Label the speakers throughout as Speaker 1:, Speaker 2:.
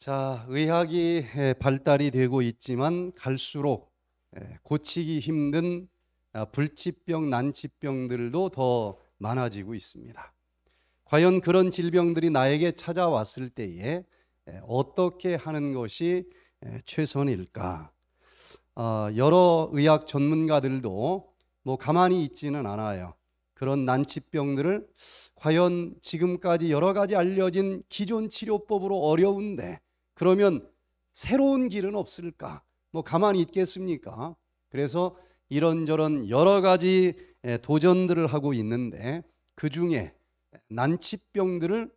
Speaker 1: 자, 의학이 발달이 되고 있지만 갈수록 고치기 힘든 아, 불치병, 난치병들도 더 많아지고 있습니다. 과연 그런 질병들이 나에게 찾아왔을 때에 어떻게 하는 것이 최선일까? 아, 여러 의학 전문가들도 뭐 가만히 있지는 않아요. 그런 난치병들을 과연 지금까지 여러 가지 알려진 기존 치료법으로 어려운데 그러면 새로운 길은 없을까? 뭐 가만히 있겠습니까? 그래서 이런저런 여러 가지 도전들을 하고 있는데 그 중에 난치병들을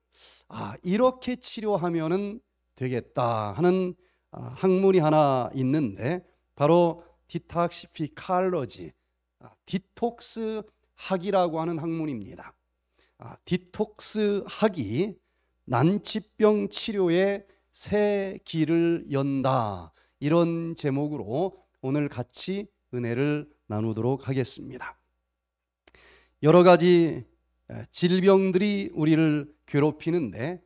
Speaker 1: 아, 이렇게 치료하면은 되겠다 하는 아, 학문이 하나 있는데 바로 디탁시피칼러지 아, 디톡스 학이라고 하는 학문입니다. 아, 디톡스 학이 난치병 치료에 새 길을 연다. 이런 제목으로 오늘 같이 은혜를 나누도록 하겠습니다. 여러 가지 질병들이 우리를 괴롭히는데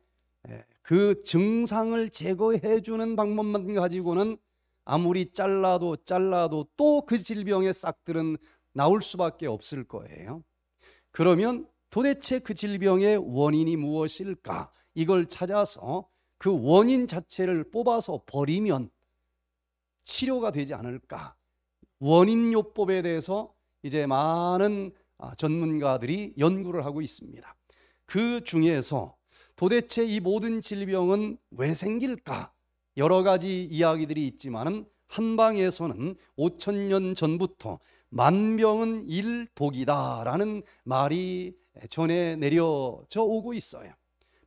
Speaker 1: 그 증상을 제거해 주는 방법만 가지고는 아무리 잘라도 잘라도 또 그 질병의 싹들은 나올 수밖에 없을 거예요. 그러면 도대체 그 질병의 원인이 무엇일까? 이걸 찾아서 그 원인 자체를 뽑아서 버리면 치료가 되지 않을까. 원인요법에 대해서 이제 많은 아, 전문가들이 연구를 하고 있습니다. 그 중에서 도대체 이 모든 질병은 왜 생길까? 여러 가지 이야기들이 있지만 한방에서는 5천 년 전부터 만병은 일독이다라는 말이 전해 내려져 오고 있어요.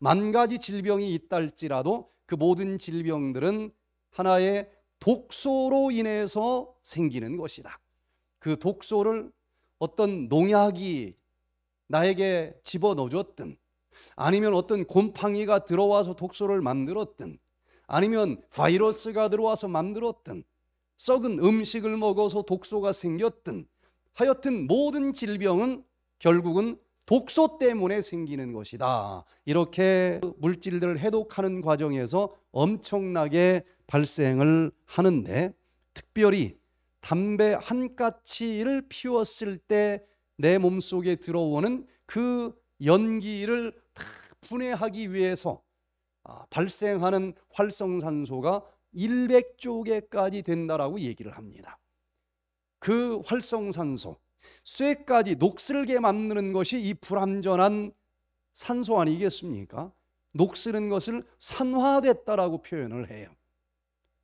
Speaker 1: 만 가지 질병이 있달지라도그 모든 질병들은 하나의 독소로 인해서 생기는 것이다. 그 독소를 어떤 농약이 나에게 집어넣어 줬든 아니면 어떤 곰팡이가 들어와서 독소를 만들었든 아니면 바이러스가 들어와서 만들었든 썩은 음식을 먹어서 독소가 생겼든 하여튼 모든 질병은 결국은 독소 때문에 생기는 것이다. 이렇게 물질들을 해독하는 과정에서 엄청나게 발생을 하는데 특별히 담배 한 까치를 피웠을 때 내 몸속에 들어오는 그 연기를 분해하기 위해서 아, 발생하는 활성산소가 100조 개까지 된다라고 얘기를 합니다. 그 활성산소 쇠까지 녹슬게 만드는 것이 이 불완전한 산소 아니겠습니까? 녹슬은 것을 산화됐다라고 표현을 해요.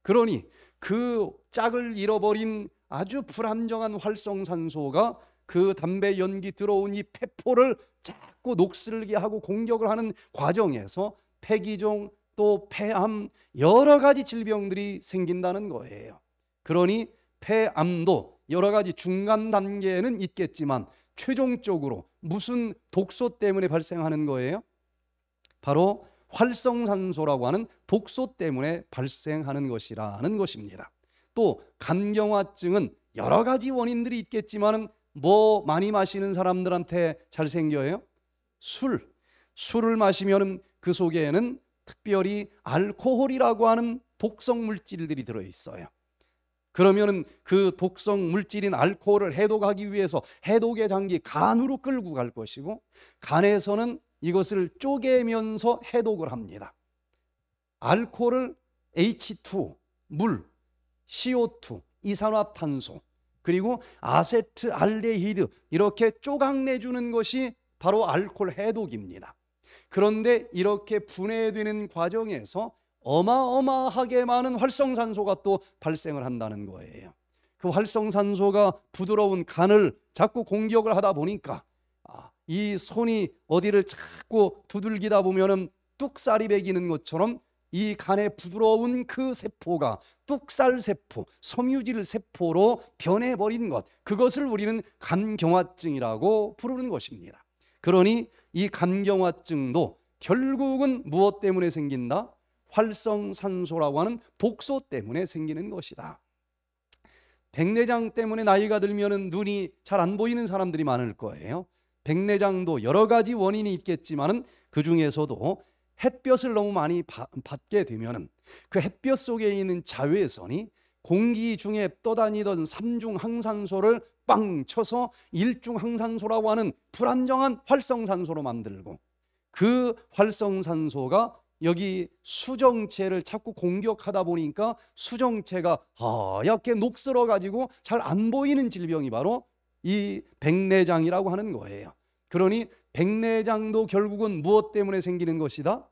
Speaker 1: 그러니 그 짝을 잃어버린 아주 불안정한 활성산소가 그 담배 연기 들어온 이 폐포를 자꾸 녹슬게 하고 공격을 하는 과정에서 폐기종 또 폐암 여러 가지 질병들이 생긴다는 거예요. 그러니 폐암도 여러 가지 중간 단계는 있겠지만 최종적으로 무슨 독소 때문에 발생하는 거예요? 바로 활성산소라고 하는 독소 때문에 발생하는 것이라는 것입니다. 또 간경화증은 여러 가지 원인들이 있겠지만뭐 많이 마시는 사람들한테 잘 생겨요? 술. 술을 마시면그 속에는 특별히 알코올이라고 하는 독성 물질들이 들어 있어요. 그러면그 독성 물질인 알코올을 해독하기 위해서 해독의 장기 간으로 끌고 갈 것이고 간에서는 이것을 쪼개면서 해독을 합니다. 알코올을 H2 물, CO2 이산화탄소 그리고 아세트알데히드 이렇게 쪼각내 주는 것이 바로 알코올 해독입니다. 그런데 이렇게 분해되는 과정에서 어마어마하게 많은 활성산소가 또 발생을 한다는 거예요. 그 활성산소가 부드러운 간을 자꾸 공격을 하다 보니까 아, 이 손이 어디를 자꾸 두들기다 보면 뚝살이 베기는 것처럼 이 간의 부드러운 그 세포가 뚝살 세포, 섬유질 세포로 변해버린 것 그것을 우리는 간경화증이라고 부르는 것입니다. 그러니 이 간경화증도 결국은 무엇 때문에 생긴다? 활성산소라고 하는 독소 때문에 생기는 것이다. 백내장 때문에 나이가 들면 눈이 잘 안 보이는 사람들이 많을 거예요. 백내장도 여러 가지 원인이 있겠지만그 중에서도 햇볕을 너무 많이 받게 되면그 햇볕 속에 있는 자외선이 공기 중에 떠다니던 삼중 항산소를 빵 쳐서 일중 항산소라고 하는 불안정한 활성산소로 만들고 그 활성산소가 여기 수정체를 자꾸 공격하다 보니까 수정체가 하얗게 녹슬어 가지고 잘 안 보이는 질병이 바로 이 백내장이라고 하는 거예요. 그러니 백내장도 결국은 무엇 때문에 생기는 것이다?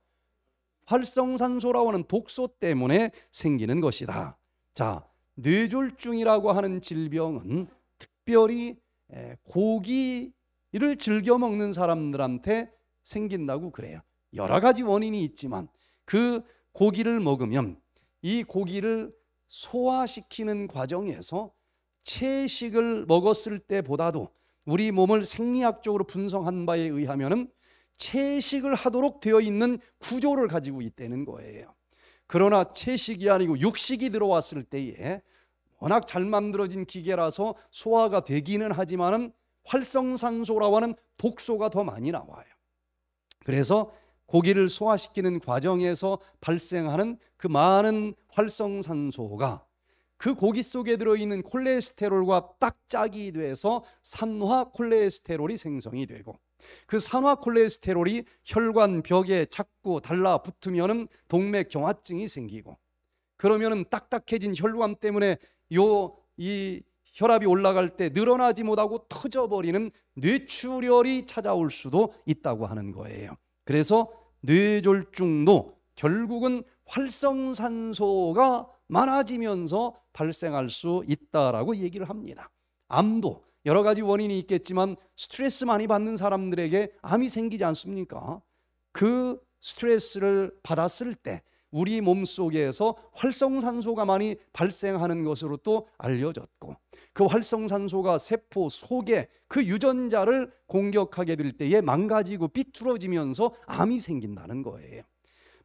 Speaker 1: 활성산소라고 하는 독소 때문에 생기는 것이다. 자, 뇌졸중이라고 하는 질병은 특별히 고기를 즐겨 먹는 사람들한테 생긴다고 그래요. 여러 가지 원인이 있지만 그 고기를 먹으면 이 고기를 소화시키는 과정에서 채식을 먹었을 때보다도 우리 몸을 생리학적으로 분석한 바에 의하면 채식을 하도록 되어 있는 구조를 가지고 있다는 거예요. 그러나 채식이 아니고 육식이 들어왔을 때에 워낙 잘 만들어진 기계라서 소화가 되기는 하지만은 활성산소라고 하는 독소가 더 많이 나와요. 그래서 고기를 소화시키는 과정에서 발생하는 그 많은 활성산소가 그 고기 속에 들어있는 콜레스테롤과 딱 짝이 돼서 산화 콜레스테롤이 생성이 되고 그 산화 콜레스테롤이 혈관 벽에 자꾸 달라붙으면 동맥 경화증이 생기고 그러면 딱딱해진 혈관 때문에 요 이 혈압이 올라갈 때 늘어나지 못하고 터져버리는 뇌출혈이 찾아올 수도 있다고 하는 거예요. 그래서 뇌졸중도 결국은 활성산소가 많아지면서 발생할 수 있다라고 얘기를 합니다. 암도 여러 가지 원인이 있겠지만 스트레스 많이 받는 사람들에게 암이 생기지 않습니까? 그 스트레스를 받았을 때 우리 몸 속에서 활성산소가 많이 발생하는 것으로 또 알려졌고 그 활성산소가 세포 속에 그 유전자를 공격하게 될 때에 망가지고 삐뚤어지면서 암이 생긴다는 거예요.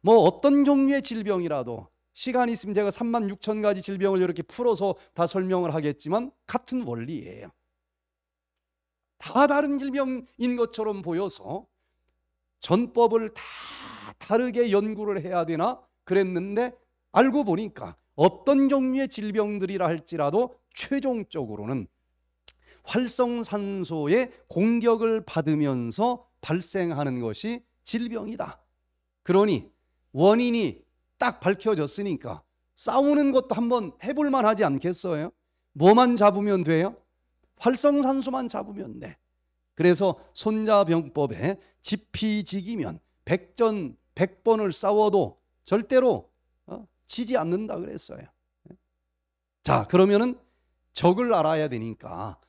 Speaker 1: 뭐 어떤 종류의 질병이라도 시간이 있으면 제가 3만 6천 가지 질병을 이렇게 풀어서 다 설명을 하겠지만 같은 원리예요. 다 다른 질병인 것처럼 보여서 전법을 다 다르게 연구를 해야 되나 그랬는데 알고 보니까 어떤 종류의 질병들이라 할지라도 최종적으로는 활성산소의 공격을 받으면서 발생하는 것이 질병이다. 그러니 원인이 딱 밝혀졌으니까 싸우는 것도 한번 해볼만 하지 않겠어요? 뭐만 잡으면 돼요? 활성산소만 잡으면 돼. 그래서 손자병법에 지피지기면 백전 백번을 싸워도 절대로 어, 지지 않는다 그랬어요. 자, 그러면은 적을 알아야 되니까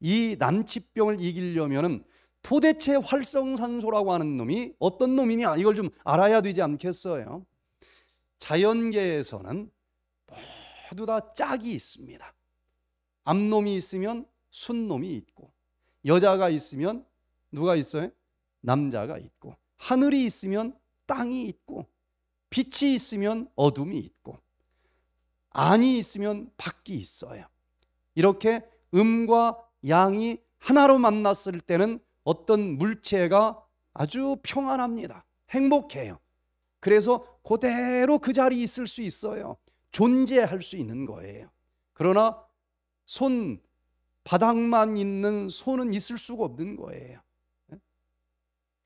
Speaker 1: 이 난치병을 이기려면은 도대체 활성산소라고 하는 놈이 어떤 놈이냐 이걸 좀 알아야 되지 않겠어요? 자연계에서는 모두 다 짝이 있습니다. 암놈이 있으면 순놈이 있고 여자가 있으면 누가 있어요? 남자가 있고 하늘이 있으면 땅이 있고 빛이 있으면 어둠이 있고 안이 있으면 밖이 있어요. 이렇게 음과 양이 하나로 만났을 때는 어떤 물체가 아주 평안합니다. 행복해요. 그래서 그대로 그 자리에 있을 수 있어요. 존재할 수 있는 거예요. 그러나 손, 바닥만 있는 손은 있을 수가 없는 거예요.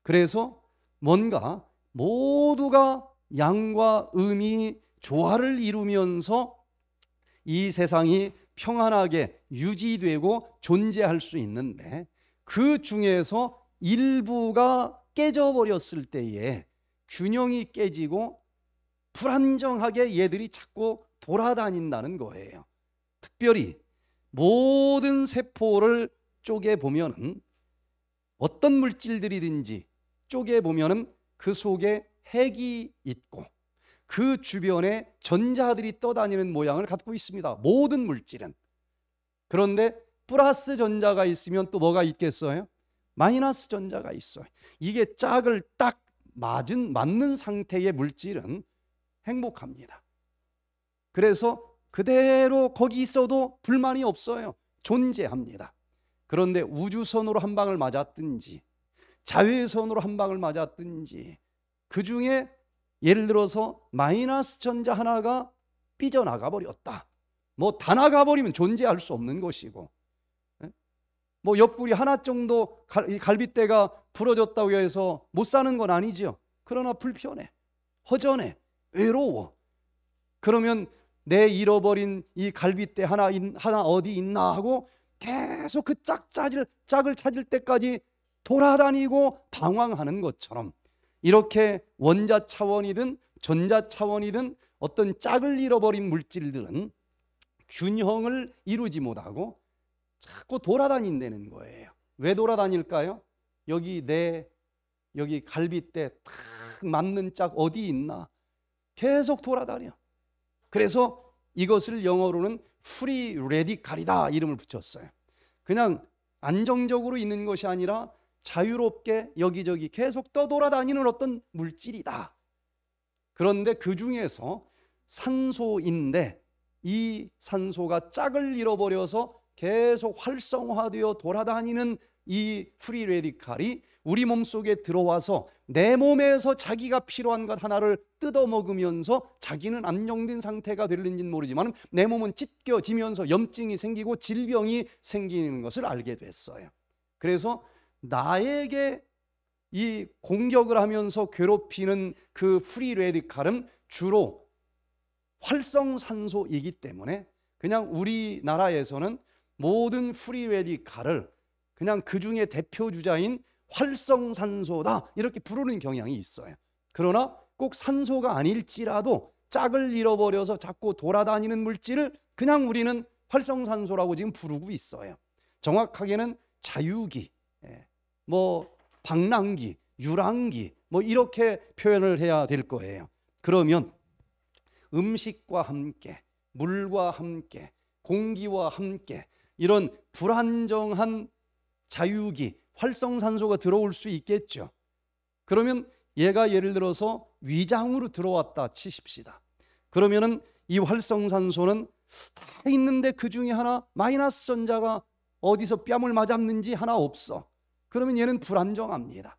Speaker 1: 그래서 뭔가 모두가 양과 음이 조화를 이루면서 이 세상이 평안하게 유지되고 존재할 수 있는데 그 중에서 일부가 깨져버렸을 때에 균형이 깨지고 불안정하게 얘들이 자꾸 돌아다닌다는 거예요. 특별히 모든 세포를 쪼개보면 어떤 물질들이든지 쪼개보면 그 속에 핵이 있고 그 주변에 전자들이 떠다니는 모양을 갖고 있습니다. 모든 물질은. 그런데 플러스 전자가 있으면 또 뭐가 있겠어요? 마이너스 전자가 있어요. 이게 짝을 딱 맞은 맞는 상태의 물질은 행복합니다. 그래서 그대로 거기 있어도 불만이 없어요. 존재합니다. 그런데 우주선으로 한 방을 맞았든지 자외선으로 한 방을 맞았든지 그 중에 예를 들어서 마이너스 전자 하나가 삐져나가 버렸다. 뭐 다 나가 버리면 존재할 수 없는 것이고 예? 뭐 옆구리 하나 정도 갈비대가 부러졌다고 해서 못 사는 건아니죠 그러나 불편해. 허전해. 외로워. 그러면 내 잃어버린 이 갈비대 하나 하나 어디 있나 하고 계속 그 짝짜질 짝을 찾을 때까지 돌아다니고 방황하는 것처럼 이렇게 원자 차원이든 전자 차원이든 어떤 짝을 잃어버린 물질들은 균형을 이루지 못하고 자꾸 돌아다닌다는 거예요. 왜 돌아다닐까요? 여기 내 여기 갈비뼈 딱 맞는 짝 어디 있나 계속 돌아다녀. 그래서 이것을 영어로는 프리 레디칼이다 이름을 붙였어요. 그냥 안정적으로 있는 것이 아니라 자유롭게 여기저기 계속 떠돌아다니는 어떤 물질이다. 그런데 그 중에서 산소인데 이 산소가 짝을 잃어버려서 계속 활성화되어 돌아다니는 이 프리 레디칼이 우리 몸 속에 들어와서 내 몸에서 자기가 필요한 것 하나를 뜯어먹으면서 자기는 안정된 상태가 될는지는 모르지만 내 몸은 찢겨지면서 염증이 생기고 질병이 생기는 것을 알게 됐어요. 그래서 나에게 이 공격을 하면서 괴롭히는 그 프리 레디칼은 주로 활성산소이기 때문에 그냥 우리나라에서는 모든 프리 레디칼을 그냥 그 중에 대표 주자인 활성산소다 이렇게 부르는 경향이 있어요. 그러나 꼭 산소가 아닐지라도 짝을 잃어버려서 자꾸 돌아다니는 물질을 그냥 우리는 활성산소라고 지금 부르고 있어요. 정확하게는 자유기 뭐 방랑기, 유랑기 뭐 이렇게 표현을 해야 될 거예요. 그러면 음식과 함께, 물과 함께, 공기와 함께 이런 불안정한 자유기, 활성산소가 들어올 수 있겠죠. 그러면 얘가 예를 들어서 위장으로 들어왔다 치십시다. 그러면은 이 활성산소는 다 있는데 그 중에 하나 마이너스 전자가 어디서 뺨을 맞았는지 하나 없어. 그러면 얘는 불안정합니다.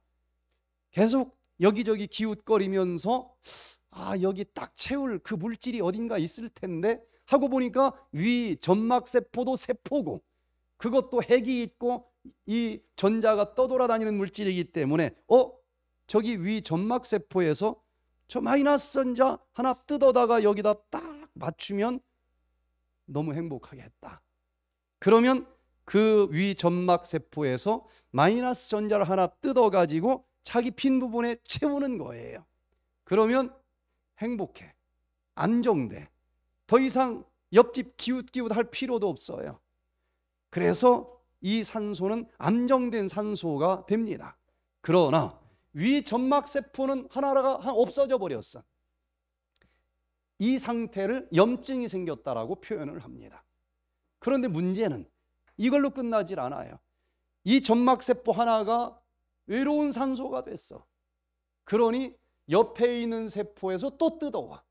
Speaker 1: 계속 여기저기 기웃거리면서 아, 여기 딱 채울 그 물질이 어딘가 있을 텐데 하고 보니까 위 점막 세포도 세포고 그것도 핵이 있고 이 전자가 떠돌아다니는 물질이기 때문에 어 저기 위 점막 세포에서 저 마이너스 전자 하나 뜯어다가 여기다 딱 맞추면 너무 행복하겠다. 그러면 그위 점막 세포에서 마이너스 전자를 하나 뜯어 가지고 자기 핀 부분에 채우는 거예요. 그러면 행복해. 안정돼. 더 이상 옆집 기웃기웃 할 필요도 없어요. 그래서 이 산소는 안정된 산소가 됩니다. 그러나 위 점막 세포는 하나가 없어져 버렸어. 이 상태를 염증이 생겼다라고 표현을 합니다. 그런데 문제는 이걸로 끝나질 않아요. 이 점막세포 하나가 외로운 산소가 됐어. 그러니 옆에 있는 세포에서 또 뜯어와.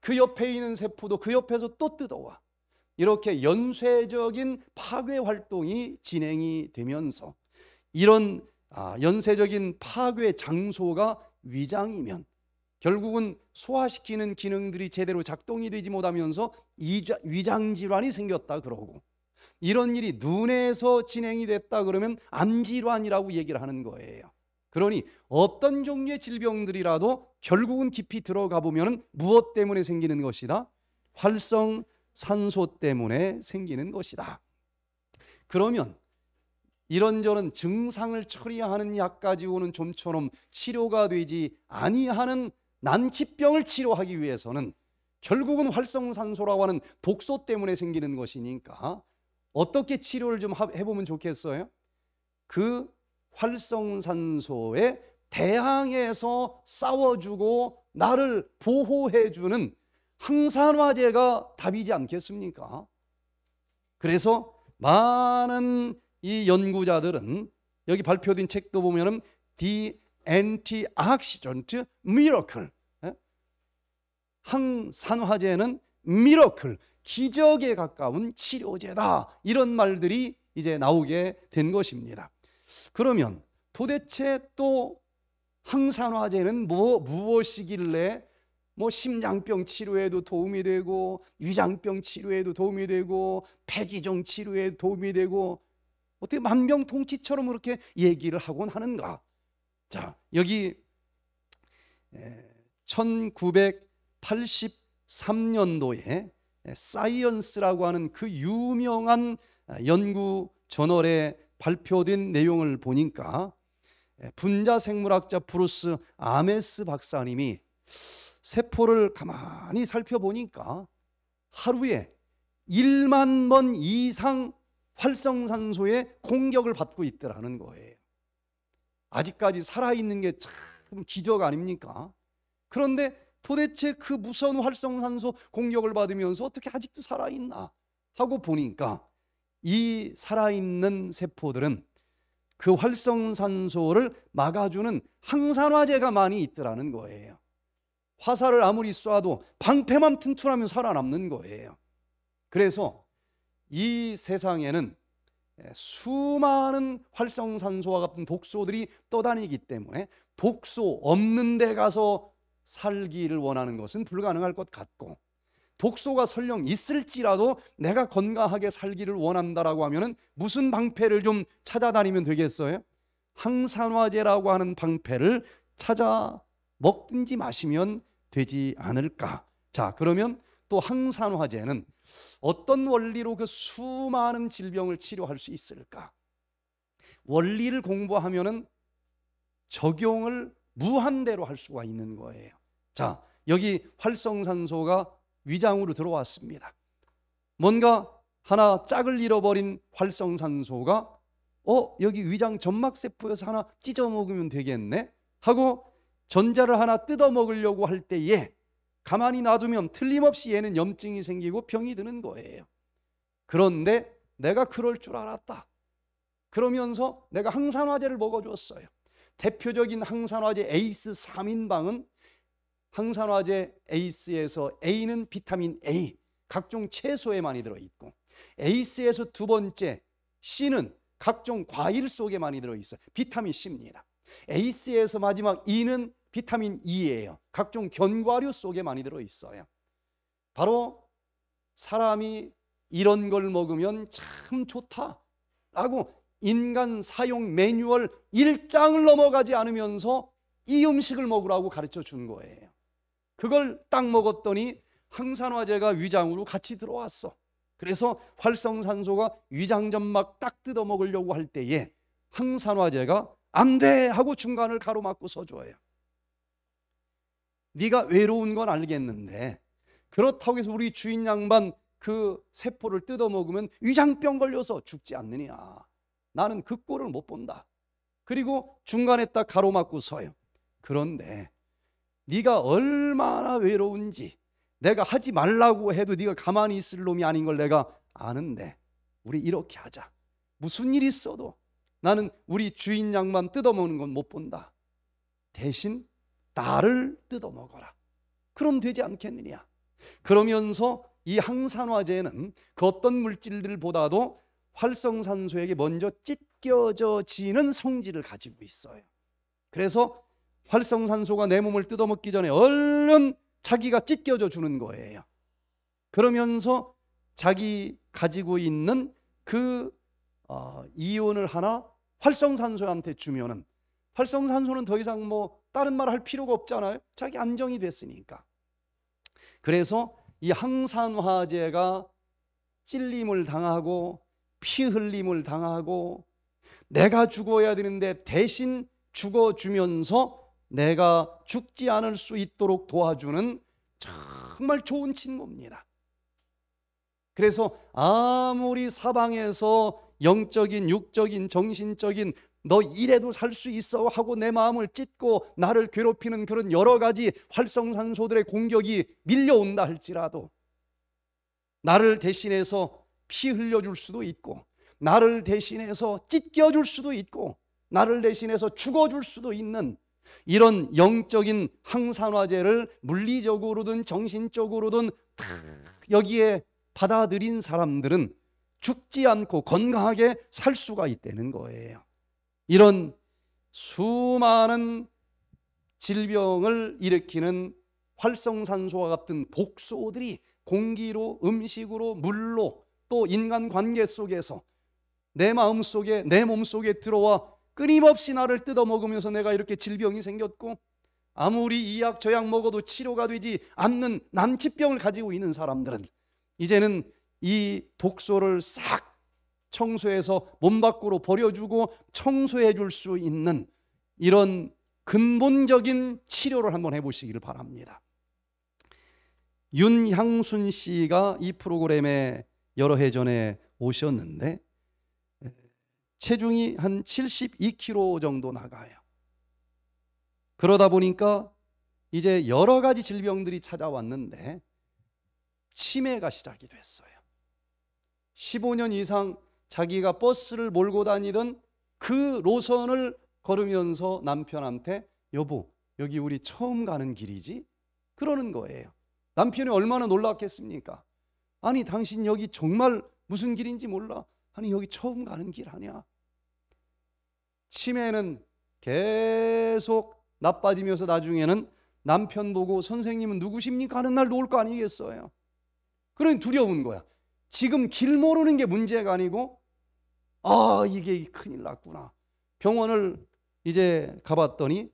Speaker 1: 그 옆에 있는 세포도 그 옆에서 또 뜯어와. 이렇게 연쇄적인 파괴 활동이 진행이 되면서 이런 아, 연쇄적인 파괴 장소가 위장이면 결국은 소화시키는 기능들이 제대로 작동이 되지 못하면서 위장 질환이 생겼다 그러고 이런 일이 눈에서 진행이 됐다 그러면 암질환이라고 얘기를 하는 거예요. 그러니 어떤 종류의 질병들이라도 결국은 깊이 들어가 보면 무엇 때문에 생기는 것이다? 활성 산소 때문에 생기는 것이다. 그러면 이런저런 증상을 처리하는 약 가지고는 좀처럼 치료가 되지 아니하는 난치병을 치료하기 위해서는 결국은 활성산소라고 하는 독소 때문에 생기는 것이니까 어떻게 치료를 좀 해보면 좋겠어요? 그 활성산소에 대항해서 싸워주고 나를 보호해주는 항산화제가 답이지 않겠습니까? 그래서 많은 이 연구자들은 여기 발표된 책도 보면 The Antioxidant Miracle 예? 항산화제는 미러클 기적에 가까운 치료제다. 이런 말들이 이제 나오게 된 것입니다. 그러면 도대체 또 항산화제는 뭐 무엇이길래 뭐 심장병 치료에도 도움이 되고 위장병 치료에도 도움이 되고 폐기종 치료에 도움이 되고 어떻게 만병통치처럼 그렇게 얘기를 하곤 하는가? 자, 여기 1983년도에 예, 사이언스라고 하는 그 유명한 아, 연구 저널에 발표된 내용을 보니까 예, 분자 생물학자 브루스 아메스 박사님이 세포를 가만히 살펴보니까 하루에 1만 번 이상 활성산소의 공격을 받고 있더라는 거예요. 아직까지 살아있는 게 참 기적 아닙니까? 그런데 도대체 그 무서운 활성산소 공격을 받으면서 어떻게 아직도 살아있나 하고 보니까 이 살아있는 세포들은 그 활성산소를 막아주는 항산화제가 많이 있더라는 거예요. 화살을 아무리 쏴도 방패만 튼튼하면 살아남는 거예요. 그래서 이 세상에는 수많은 활성산소와 같은 독소들이 떠다니기 때문에 독소 없는 데 가서 살기를 원하는 것은 불가능할 것 같고 독소가 설령 있을지라도 내가 건강하게 살기를 원한다라고 하면은 무슨 방패를 좀 찾아다니면 되겠어요? 항산화제라고 하는 방패를 찾아 먹든지 마시면 되지 않을까? 자, 그러면 또 항산화제는 어떤 원리로 그 수많은 질병을 치료할 수 있을까? 원리를 공부하면은 적용을 무한대로 할 수가 있는 거예요. 자, 음. 여기 활성산소가 위장으로 들어왔습니다. 뭔가 하나 짝을 잃어버린 활성산소가 어, 여기 위장 점막세포에서 하나 찢어 먹으면 되겠네? 하고 전자를 하나 뜯어 먹으려고 할 때에 가만히 놔두면 틀림없이 얘는 염증이 생기고 병이 드는 거예요. 그런데 내가 그럴 줄 알았다. 그러면서 내가 항산화제를 먹어줬어요. 대표적인 항산화제 에이스 3인방은 항산화제 에이스에서 A는 비타민 A, 각종 채소에 많이 들어있고 에이스에서 두 번째 C는 각종 과일 속에 많이 들어있어요. 비타민 C입니다. 에이스에서 마지막 E는 비타민 E예요. 각종 견과류 속에 많이 들어있어요. 바로 사람이 이런 걸 먹으면 참 좋다 라고 인간 사용 매뉴얼 1장을 넘어가지 않으면서 이 음식을 먹으라고 가르쳐 준 거예요. 그걸 딱 먹었더니 항산화제가 위장으로 같이 들어왔어. 그래서 활성산소가 위장점막 딱 뜯어 먹으려고 할 때에 항산화제가 안 돼 하고 중간을 가로막고 서줘요. 네가 외로운 건 알겠는데 그렇다고 해서 우리 주인 양반 그 세포를 뜯어 먹으면 위장병 걸려서 죽지 않느냐. 나는 그 꼴을 못 본다. 그리고 중간에 딱 가로막고 서요. 그런데 네가 얼마나 외로운지 내가 하지 말라고 해도 네가 가만히 있을 놈이 아닌 걸 내가 아는데 우리 이렇게 하자. 무슨 일 있어도 나는 우리 주인 양만 뜯어먹는 건 못 본다. 대신 나를 뜯어먹어라. 그럼 되지 않겠느냐. 그러면서 이 항산화제는 그 어떤 물질들보다도 활성산소에게 먼저 찢겨져지는 성질을 가지고 있어요. 그래서 활성산소가 내 몸을 뜯어먹기 전에 얼른 자기가 찢겨져 주는 거예요. 그러면서 자기 가지고 있는 그 어, 이온을 하나 활성산소한테 주면은 활성산소는 더 이상 뭐 다른 말 할 필요가 없잖아요. 자기 안정이 됐으니까. 그래서 이 항산화제가 찔림을 당하고 피 흘림을 당하고 내가 죽어야 되는데 대신 죽어주면서 내가 죽지 않을 수 있도록 도와주는 정말 좋은 친구입니다. 그래서 아무리 사방에서 영적인, 육적인, 정신적인 너 이래도 살 수 있어 하고 내 마음을 찢고 나를 괴롭히는 그런 여러 가지 활성산소들의 공격이 밀려온다 할지라도 나를 대신해서 피 흘려줄 수도 있고 나를 대신해서 찢겨줄 수도 있고 나를 대신해서 죽어줄 수도 있는 이런 영적인 항산화제를 물리적으로든 정신적으로든 여기에 받아들인 사람들은 죽지 않고 건강하게 살 수가 있다는 거예요. 이런 수많은 질병을 일으키는 활성산소와 같은 독소들이 공기로, 음식으로, 물로 또 인간 관계 속에서 내 마음 속에 내 몸 속에 들어와 끊임없이 나를 뜯어먹으면서 내가 이렇게 질병이 생겼고 아무리 이 약 저약 먹어도 치료가 되지 않는 난치병을 가지고 있는 사람들은 이제는 이 독소를 싹 청소해서 몸 밖으로 버려주고 청소해 줄 수 있는 이런 근본적인 치료를 한번 해보시기를 바랍니다. 윤향순 씨가 이 프로그램에 여러 해 전에 오셨는데 체중이 한 72kg 정도 나가요. 그러다 보니까 이제 여러 가지 질병들이 찾아왔는데 치매가 시작이 됐어요. 15년 이상 자기가 버스를 몰고 다니던 그 로선을 걸으면서 남편한테 여보 여기 우리 처음 가는 길이지? 그러는 거예요. 남편이 얼마나 놀랐겠습니까? 아니 당신 여기 정말 무슨 길인지 몰라. 아니 여기 처음 가는 길 아니야. 치매는 계속 나빠지면서 나중에는 남편 보고 선생님은 누구십니까 하는 날도 올거 아니겠어요. 그러니 두려운 거야. 지금 길 모르는 게 문제가 아니고 아 이게 큰일 났구나. 병원을 이제 가봤더니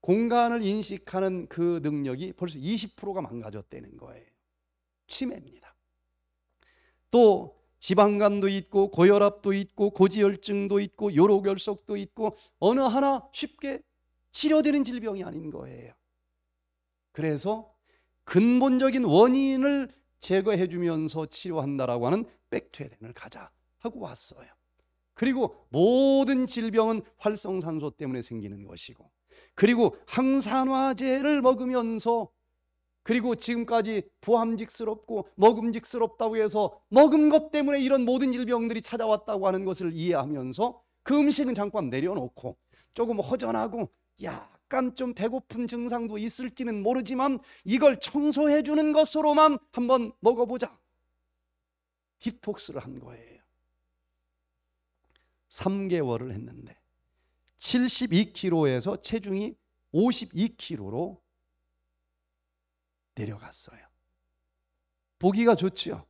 Speaker 1: 공간을 인식하는 그 능력이 벌써 20%가 망가졌다는 거예요. 치매입니다. 또 지방간도 있고 고혈압도 있고 고지혈증도 있고 요로결석도 있고 어느 하나 쉽게 치료되는 질병이 아닌 거예요. 그래서 근본적인 원인을 제거해 주면서 치료한다라고 하는 백트된을 가자 하고 왔어요. 그리고 모든 질병은 활성산소 때문에 생기는 것이고 그리고 항산화제를 먹으면서 그리고 지금까지 보암직스럽고 먹음직스럽다고 해서 먹은 것 때문에 이런 모든 질병들이 찾아왔다고 하는 것을 이해하면서 그 음식은 잠깐 내려놓고 조금 허전하고 약간 좀 배고픈 증상도 있을지는 모르지만 이걸 청소해 주는 것으로만 한번 먹어보자. 디톡스를 한 거예요. 3개월을 했는데 72kg에서 체중이 52kg로 내려갔어요. 보기가 좋죠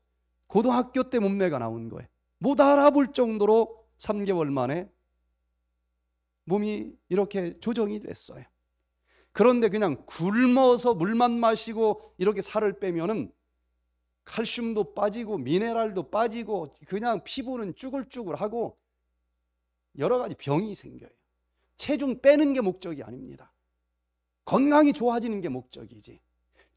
Speaker 1: 고등학교 때 몸매가 나온 거예요. 못 알아볼 정도로 3개월 만에 몸이 이렇게 조정이 됐어요. 그런데 그냥 굶어서 물만 마시고 이렇게 살을 빼면은 칼슘도 빠지고 미네랄도 빠지고 그냥 피부는 쭈글쭈글하고 여러 가지 병이 생겨요. 체중 빼는 게 목적이 아닙니다. 건강이 좋아지는 게 목적이지.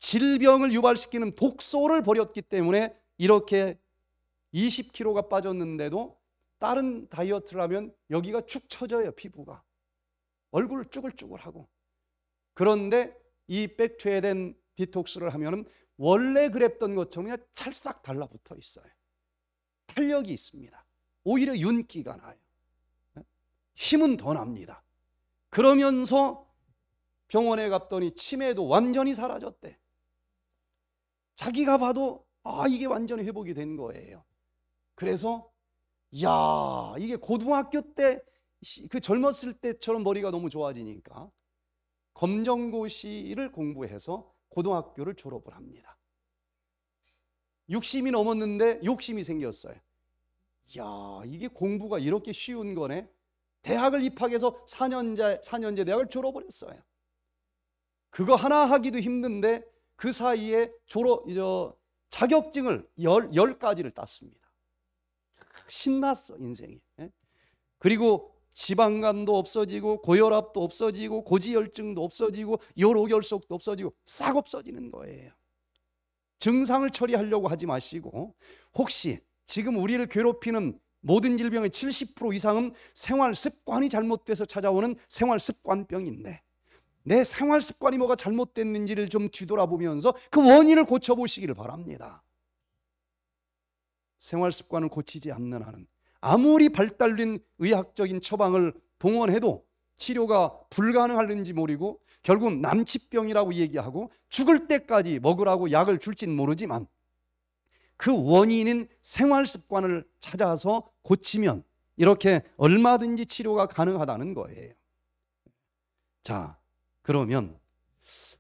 Speaker 1: 질병을 유발시키는 독소를 버렸기 때문에 이렇게 20kg가 빠졌는데도 다른 다이어트를 하면 여기가 축 처져요 피부가 얼굴 쭈글쭈글하고 그런데 이 백최된 디톡스를 하면 원래 그랬던 것처럼 그냥 찰싹 달라붙어 있어요 탄력이 있습니다 오히려 윤기가 나요 네? 힘은 더 납니다 그러면서 병원에 갔더니 치매도 완전히 사라졌대 자기가 봐도 아 이게 완전히 회복이 된 거예요. 그래서 야 이게 고등학교 때 그 젊었을 때처럼 머리가 너무 좋아지니까 검정고시를 공부해서 고등학교를 졸업을 합니다. 욕심이 넘었는데 욕심이 생겼어요. 야 이게 공부가 이렇게 쉬운 거네. 대학을 입학해서 4년제 4년제 대학을 졸업을 했어요. 그거 하나 하기도 힘든데 그 사이에 졸업, 저, 자격증을 열, 열 가지를 땄습니다. 신났어, 인생이. 예? 그리고 지방간도 없어지고, 고혈압도 없어지고, 고지혈증도 없어지고, 요로결속도 없어지고, 싹 없어지는 거예요. 증상을 처리하려고 하지 마시고, 혹시 지금 우리를 괴롭히는 모든 질병의 70% 이상은 생활 습관이 잘못돼서 찾아오는 생활 습관병인데, 내 생활 습관이 뭐가 잘못됐는지를 좀 뒤돌아보면서 그 원인을 고쳐보시기를 바랍니다. 생활 습관을 고치지 않는 한은 아무리 발달된 의학적인 처방을 동원해도 치료가 불가능할는지 모르고 결국 남치병이라고 얘기하고 죽을 때까지 먹으라고 약을 줄진 모르지만 그 원인인 생활 습관을 찾아서 고치면 이렇게 얼마든지 치료가 가능하다는 거예요. 자, 그러면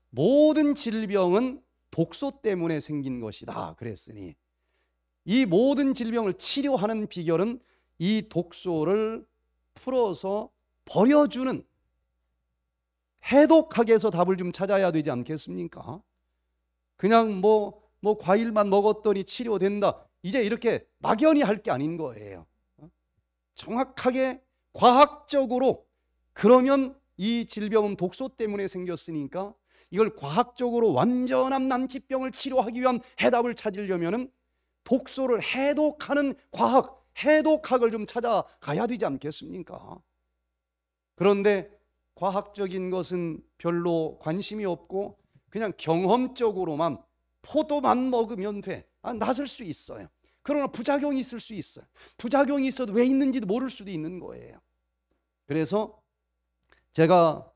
Speaker 1: 모든 질병은 독소 때문에 생긴 것이다 그랬으니 이 모든 질병을 치료하는 비결은 이 독소를 풀어서 버려주는 해독학에서 답을 좀 찾아야 되지 않겠습니까? 그냥 뭐, 뭐 과일만 먹었더니 치료된다. 이제 이렇게 막연히 할 게 아닌 거예요. 어? 정확하게 과학적으로 그러면 이 질병은 독소 때문에 생겼으니까 이걸 과학적으로 완전한 난치병을 치료하기 위한 해답을 찾으려면 독소를 해독하는 과학, 해독학을 좀 찾아가야 되지 않겠습니까? 그런데 과학적인 것은 별로 관심이 없고 그냥 경험적으로만 포도만 먹으면 돼. 아, 낫을 수 있어요. 그러나 부작용이 있을 수 있어요. 부작용이 있어도 왜 있는지도 모를 수도 있는 거예요. 그래서 제가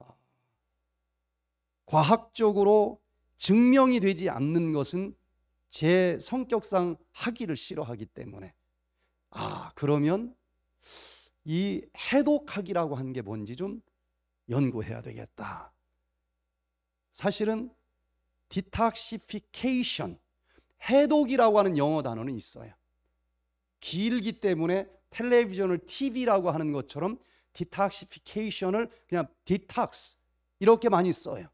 Speaker 1: 어, 과학적으로 증명이 되지 않는 것은 제 성격상 하기를 싫어하기 때문에 아 그러면 이 해독학이라고 하는 게 뭔지 좀 연구해야 되겠다. 사실은 디탁시피케이션 해독이라고 하는 영어 단어는 있어요. 길기 때문에 텔레비전을 TV라고 하는 것처럼 디탁시피케이션을 그냥 디탁스 이렇게 많이 써요.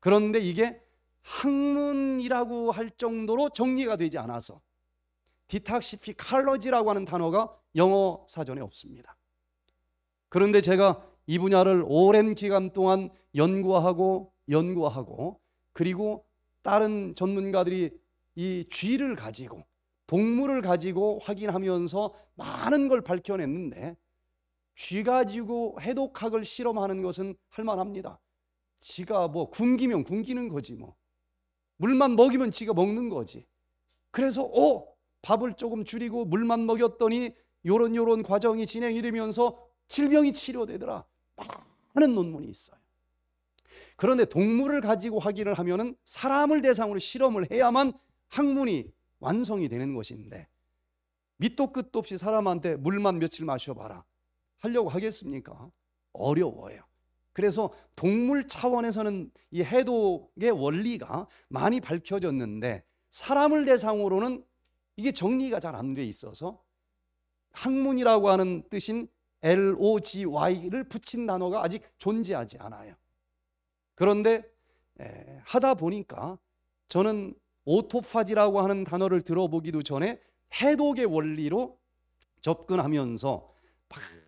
Speaker 1: 그런데 이게 학문이라고 할 정도로 정리가 되지 않아서 디탁시피칼러지라고 하는 단어가 영어 사전에 없습니다. 그런데 제가 이 분야를 오랜 기간 동안 연구하고 연구하고 그리고 다른 전문가들이 이 쥐를 가지고 동물을 가지고 확인하면서 많은 걸 밝혀냈는데 쥐 가지고 해독학을 실험하는 것은 할만합니다. 쥐가뭐 굶기면 굶기는 거지 뭐. 물만 먹이면 쥐가 먹는 거지. 그래서 어 밥을 조금 줄이고 물만 먹였더니 요런 요런 과정이 진행이 되면서 질병이 치료되더라. 많은 논문이 있어요. 그런데 동물을 가지고 확인을 하면은 사람을 대상으로 실험을 해야만 학문이 완성이 되는 것인데 밑도 끝도 없이 사람한테 물만 며칠 마셔봐라. 하려고 하겠습니까? 어려워요. 그래서 동물 차원에서는 이 해독의 원리가 많이 밝혀졌는데 사람을 대상으로는 이게 정리가 잘 안 돼 있어서 학문이라고 하는 뜻인 LOGY를 붙인 단어가 아직 존재하지 않아요. 그런데 에, 하다 보니까 저는 오토파지라고 하는 단어를 들어보기도 전에 해독의 원리로 접근하면서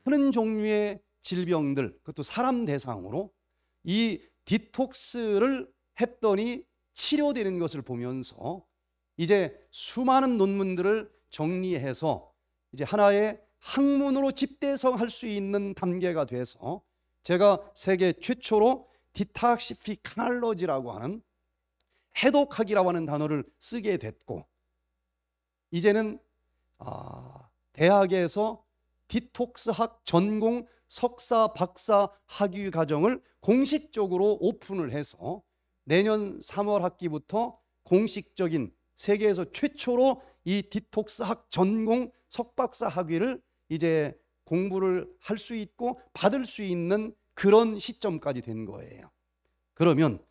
Speaker 1: 많은 예. 종류의 질병들, 그것도 사람 대상으로 이 디톡스를 했더니 치료되는 것을 보면서 이제 수많은 논문들을 정리해서 이제 하나의 학문으로 집대성 할수 있는 단계가 돼서 제가 세계 최초로 디탁시피칼러지라고 하는 해독학이라고 하는 단어를 쓰게 됐고 이제는 아, 대학에서 디톡스학 전공 석사 박사 학위 과정을 공식적으로 오픈을 해서 내년 3월 학기부터 공식적인 세계에서 최초로 이 디톡스학 전공 석박사 학위를 이제 공부를 할 수 있고 받을 수 있는 그런 시점까지 된 거예요. 그러면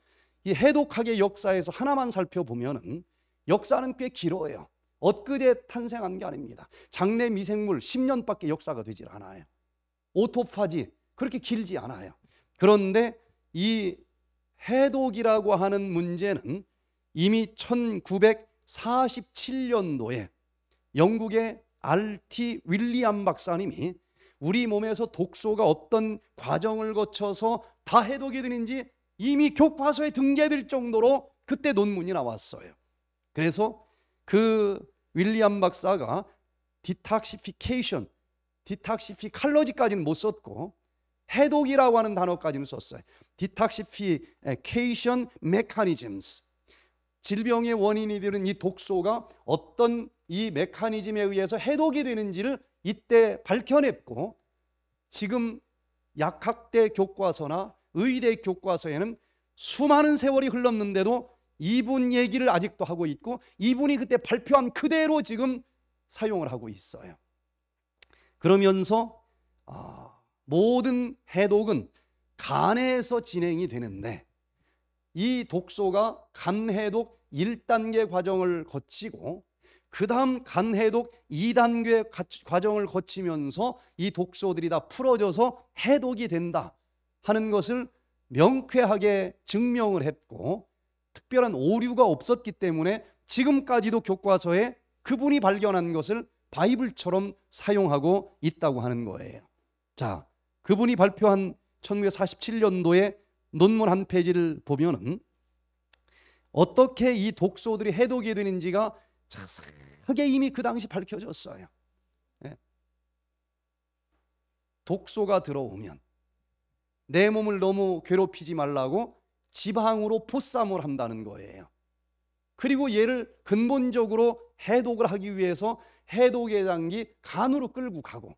Speaker 1: 이 해독학의 역사에서 하나만 살펴보면은 역사는 꽤 길어요. 엊그제 탄생한 게 아닙니다. 장내 미생물 10년밖에 역사가 되질 않아요. 오토파지 그렇게 길지 않아요. 그런데 이 해독이라고 하는 문제는 이미 1947년도에 영국의 RT 윌리엄 박사님이 우리 몸에서 독소가 어떤 과정을 거쳐서 다 해독이 되는지 이미 교과서에 등재될 정도로 그때 논문이 나왔어요. 그래서 그 윌리엄 박사가 디탁시피케이션, 디탁시피 칼로지까지는 못 썼고 해독이라고 하는 단어까지는 썼어요. 디탁시피케이션 메커니즘스. 질병의 원인이 되는 이 독소가 어떤 이 메커니즘에 의해서 해독이 되는지를 이때 밝혀냈고 지금 약학대 교과서나 의대 교과서에는 수많은 세월이 흘렀는데도 이분 얘기를 아직도 하고 있고 이분이 그때 발표한 그대로 지금 사용을 하고 있어요. 그러면서 아, 모든 해독은 간에서 진행이 되는데 이 독소가 간해독 1단계 과정을 거치고 그 다음 간해독 2단계 과정을 거치면서 이 독소들이 다 풀어져서 해독이 된다 하는 것을 명쾌하게 증명을 했고 특별한 오류가 없었기 때문에 지금까지도 교과서에 그분이 발견한 것을 바이블처럼 사용하고 있다고 하는 거예요. 자, 그분이 발표한 1947년도에 논문 한 페이지를 보면은 어떻게 이 독소들이 해독이 되는지가 자세하게 이미 그 당시 밝혀졌어요. 예. 독소가 들어오면 내 몸을 너무 괴롭히지 말라고 지방으로 보쌈을 한다는 거예요. 그리고 얘를 근본적으로 해독을 하기 위해서 해독의 장기 간으로 끌고 가고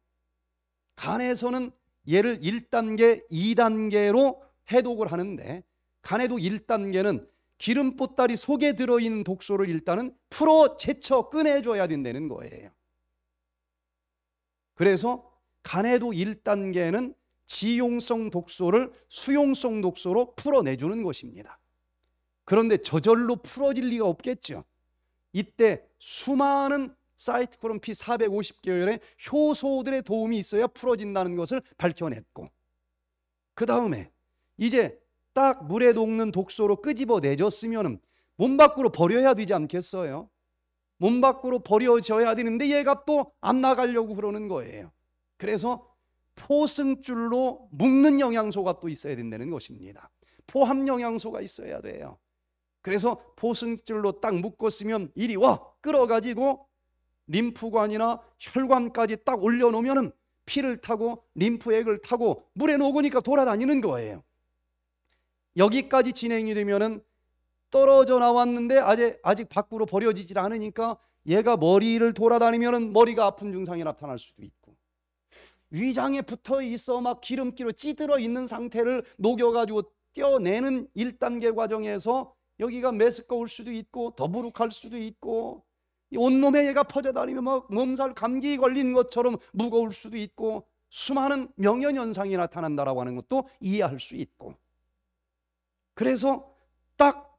Speaker 1: 간에서는 얘를 1단계, 2단계로 해독을 하는데 간에도 1단계는 기름 보따리 속에 들어있는 독소를 일단은 풀어 제쳐 꺼내줘야 된다는 거예요. 그래서 간에도 1단계는 지용성 독소를 수용성 독소로 풀어내주는 것입니다. 그런데 저절로 풀어질 리가 없겠죠. 이때 수많은 사이트크롬 P450계열의 효소들의 도움이 있어야 풀어진다는 것을 밝혀냈고 그 다음에 이제 딱 물에 녹는 독소로 끄집어내줬으면 몸 밖으로 버려야 되지 않겠어요? 몸 밖으로 버려져야 되는데 얘가 또 안 나가려고 그러는 거예요. 그래서 포승줄로 묶는 영양소가 또 있어야 된다는 것입니다. 포함 영양소가 있어야 돼요. 그래서 포승줄로 딱묶었으면 이리 와 끌어가지고 림프관이나 혈관까지 딱 올려놓으면 피를 타고 림프액을 타고 물에 녹으니까 돌아다니는 거예요. 여기까지 진행이 되면은 떨어져 나왔는데 아직 아직 밖으로 버려지질 않으니까 얘가 머리를 돌아다니면 머리가 아픈 증상이 나타날 수도 있고. 위장에 붙어 있어 막 기름기로 찌들어 있는 상태를 녹여가지고 떼어내는 1단계 과정에서 여기가 메스꺼울 수도 있고 더부룩할 수도 있고 온몸에 얘가 퍼져다니면막 몸살 감기 걸린 것처럼 무거울 수도 있고 수많은 명연현상이 나타난다라고 하는 것도 이해할 수 있고 그래서 딱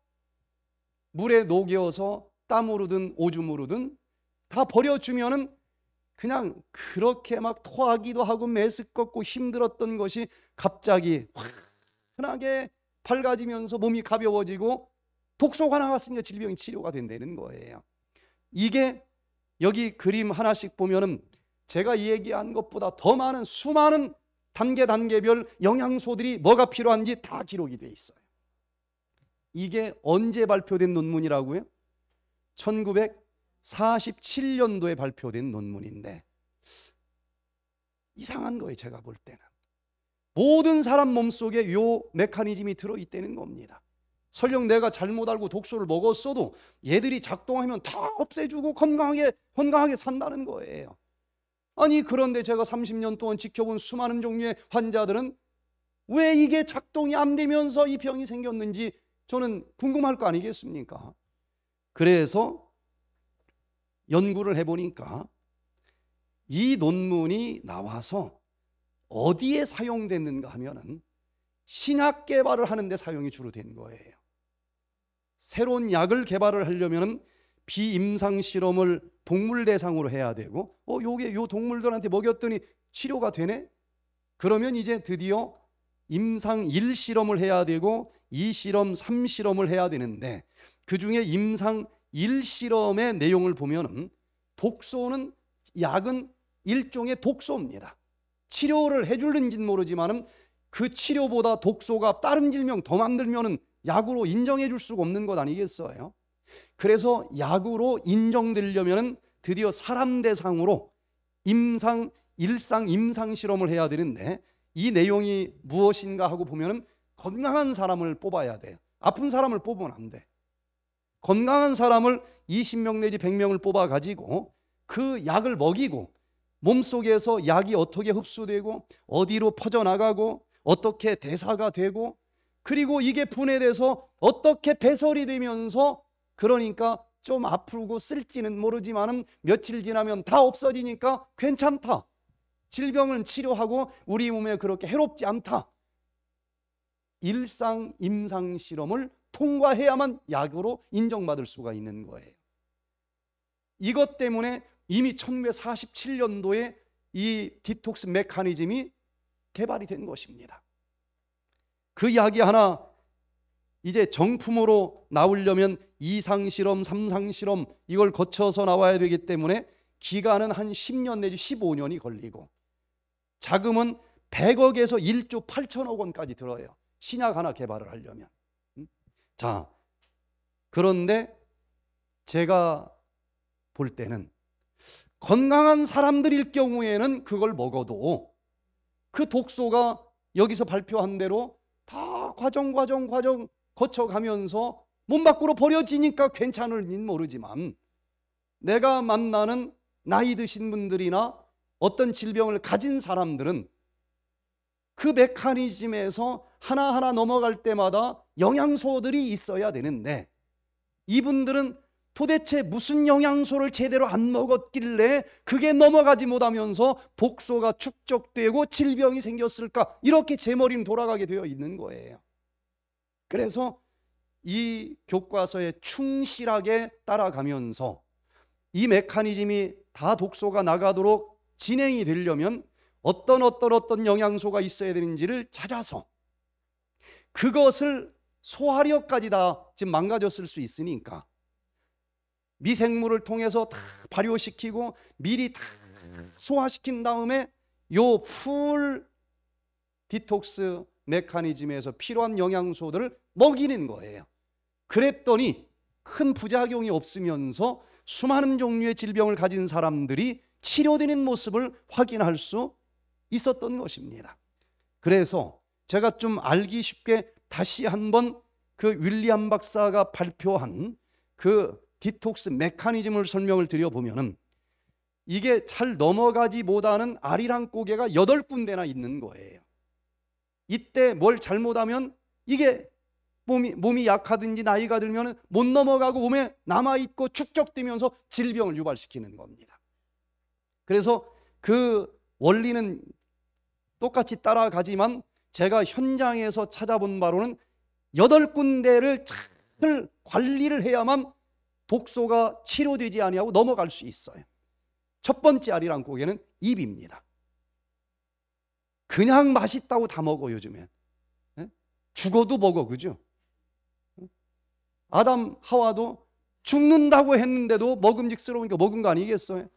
Speaker 1: 물에 녹여서 땀으로든 오줌으로든 다 버려주면은 그냥 그렇게 막 토하기도 하고 메스껍고 힘들었던 것이 갑자기 환하게 밝아지면서 몸이 가벼워지고 독소가 나왔으니까 질병이 치료가 된다는 거예요. 이게 여기 그림 하나씩 보면은 제가 얘기한 것보다 더 많은 수많은 단계 단계별 영양소들이 뭐가 필요한지 다 기록이 돼 있어요. 이게 언제 발표된 논문이라고요? 47년도에 발표된 논문인데 이상한 거예요 제가 볼 때는 모든 사람 몸속에 요 메커니즘이 들어있다는 겁니다 설령 내가 잘못 알고 독소를 먹었어도 얘들이 작동하면 다 없애주고 건강하게 건강하게 산다는 거예요 아니 그런데 제가 30년 동안 지켜본 수많은 종류의 환자들은 왜 이게 작동이 안 되면서 이 병이 생겼는지 저는 궁금할 거 아니겠습니까 그래서 연구를 해보니까 이 논문이 나와서 어디에 사용됐는가 하면은 신약 개발을 하는데 사용이 주로 된 거예요. 새로운 약을 개발을 하려면은 비임상 실험을 동물 대상으로 해야 되고, 어, 요게 요 동물들한테 먹였더니 치료가 되네? 그러면 이제 드디어 임상 1 실험을 해야 되고, 2 실험, 3 실험을 해야 되는데, 그 중에 임상 일실험의 내용을 보면은 독소는 약은 일종의 독소입니다. 치료를 해주는진 모르지만은 그 치료보다 독소가 다른 질병 더만들면 약으로 인정해 줄 수가 없는 것 아니겠어요? 그래서 약으로 인정되려면 드디어 사람 대상으로 임상 일상 임상 실험을 해야 되는데 이 내용이 무엇인가 하고 보면 건강한 사람을 뽑아야 돼요. 아픈 사람을 뽑으면 안 돼. 건강한 사람을 20명 내지 100명을 뽑아 가지고 그 약을 먹이고 몸속에서 약이 어떻게 흡수되고 어디로 퍼져나가고 어떻게 대사가 되고 그리고 이게 분해돼서 어떻게 배설이 되면서 그러니까 좀 아프고 쓸지는 모르지만 며칠 지나면 다 없어지니까 괜찮다. 질병을 치료하고 우리 몸에 그렇게 해롭지 않다. 일상 임상 실험을 통과해야만 약으로 인정받을 수가 있는 거예요. 이것 때문에 이미 1947년도에 이 디톡스 메커니즘이 개발이 된 것입니다. 그 약이 하나 이제 정품으로 나오려면 이상 실험, 삼상 실험 이걸 거쳐서 나와야 되기 때문에 기간은 한 10년 내지 15년이 걸리고 자금은 100억에서 1조 8천억 원까지 들어요. 신약 하나 개발을 하려면. 자, 그런데 제가 볼 때는 건강한 사람들일 경우에는 그걸 먹어도 그 독소가 여기서 발표한 대로 다 과정 과정 과정 거쳐가면서 몸 밖으로 버려지니까 괜찮을진 모르지만 내가 만나는 나이 드신 분들이나 어떤 질병을 가진 사람들은 그 메커니즘에서 하나하나 넘어갈 때마다 영양소들이 있어야 되는데 이분들은 도대체 무슨 영양소를 제대로 안 먹었길래 그게 넘어가지 못하면서 복소가 축적되고 질병이 생겼을까 이렇게 제 머리는 돌아가게 되어 있는 거예요. 그래서 이 교과서에 충실하게 따라가면서 이 메커니즘이 다 독소가 나가도록 진행이 되려면 어떤 어떤 어떤 영양소가 있어야 되는지를 찾아서 그것을 소화력까지 다 지금 망가졌을 수 있으니까 미생물을 통해서 다 발효시키고 미리 다 소화시킨 다음에 요 풀 디톡스 메커니즘에서 필요한 영양소들을 먹이는 거예요. 그랬더니 큰 부작용이 없으면서 수많은 종류의 질병을 가진 사람들이 치료되는 모습을 확인할 수 있었던 것입니다. 그래서 제가 좀 알기 쉽게 다시 한번 그 윌리엄 박사가 발표한 그 디톡스 메커니즘을 설명을 드려보면은 이게 잘 넘어가지 못하는 아리랑 고개가 여덟 군데나 있는 거예요. 이때 뭘 잘못하면 이게 몸이, 몸이 약하든지 나이가 들면 못 넘어가고 몸에 남아있고 축적되면서 질병을 유발시키는 겁니다. 그래서 그 원리는 똑같이 따라가지만 제가 현장에서 찾아본 바로는 여덟 군데를 잘 관리를 해야만 독소가 치료되지 아니하고 넘어갈 수 있어요. 첫 번째 알이란 고개는 입입니다. 그냥 맛있다고 다 먹어 요즘에 예? 죽어도 먹어 그죠? 예? 아담 하와도 죽는다고 했는데도 먹음직스러우니까 먹은 거 아니겠어요?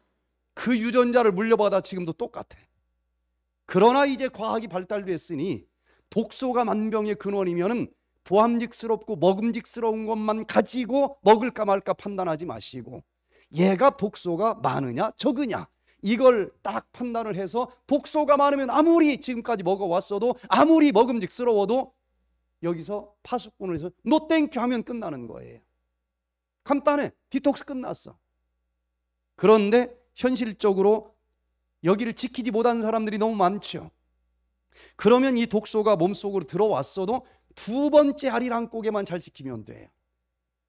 Speaker 1: 그 유전자를 물려받아 지금도 똑같아. 그러나 이제 과학이 발달됐으니 독소가 만병의 근원이면은 보암직스럽고 먹음직스러운 것만 가지고 먹을까 말까 판단하지 마시고 얘가 독소가 많으냐 적으냐 이걸 딱 판단을 해서 독소가 많으면 아무리 지금까지 먹어왔어도 아무리 먹음직스러워도 여기서 파수꾼을 해서 노 땡큐 하면 끝나는 거예요. 간단해. 디톡스 끝났어. 그런데 현실적으로 여기를 지키지 못한 사람들이 너무 많죠. 그러면 이 독소가 몸속으로 들어왔어도 두 번째 아리랑 고개만 잘 지키면 돼요.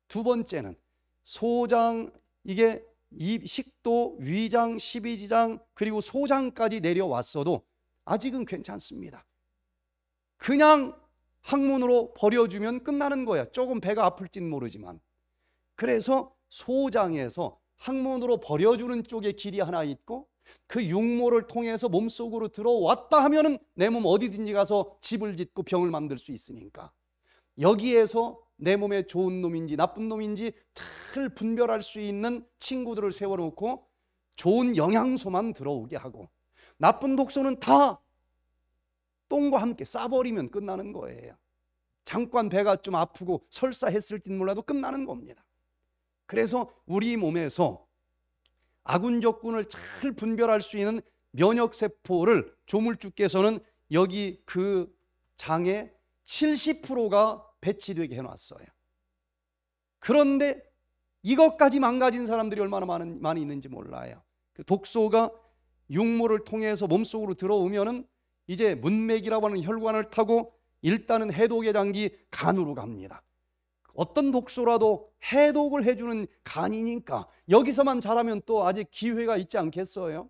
Speaker 1: 두 번째는 소장 이게 입, 식도, 위장, 십이지장 그리고 소장까지 내려왔어도 아직은 괜찮습니다. 그냥 항문으로 버려주면 끝나는 거야. 조금 배가 아플진 모르지만. 그래서 소장에서 항문으로 버려주는 쪽에 길이 하나 있고 그 육모를 통해서 몸속으로 들어왔다 하면은 내 몸 어디든지 가서 집을 짓고 병을 만들 수 있으니까 여기에서 내 몸에 좋은 놈인지 나쁜 놈인지 잘 분별할 수 있는 친구들을 세워놓고 좋은 영양소만 들어오게 하고 나쁜 독소는 다 똥과 함께 싸버리면 끝나는 거예요. 잠깐 배가 좀 아프고 설사했을진 몰라도 끝나는 겁니다. 그래서 우리 몸에서 아군 적군을 잘 분별할 수 있는 면역 세포를 조물주께서는 여기 그 장에 70%가 배치되게 해놨어요. 그런데 이것까지 망가진 사람들이 얼마나 많은, 많이 있는지 몰라요. 그 독소가 육모를 통해서 몸속으로 들어오면은 이제 문맥이라고 하는 혈관을 타고 일단은 해독의 장기 간으로 갑니다. 어떤 독소라도 해독을 해주는 간이니까 여기서만 잘하면 또 아직 기회가 있지 않겠어요?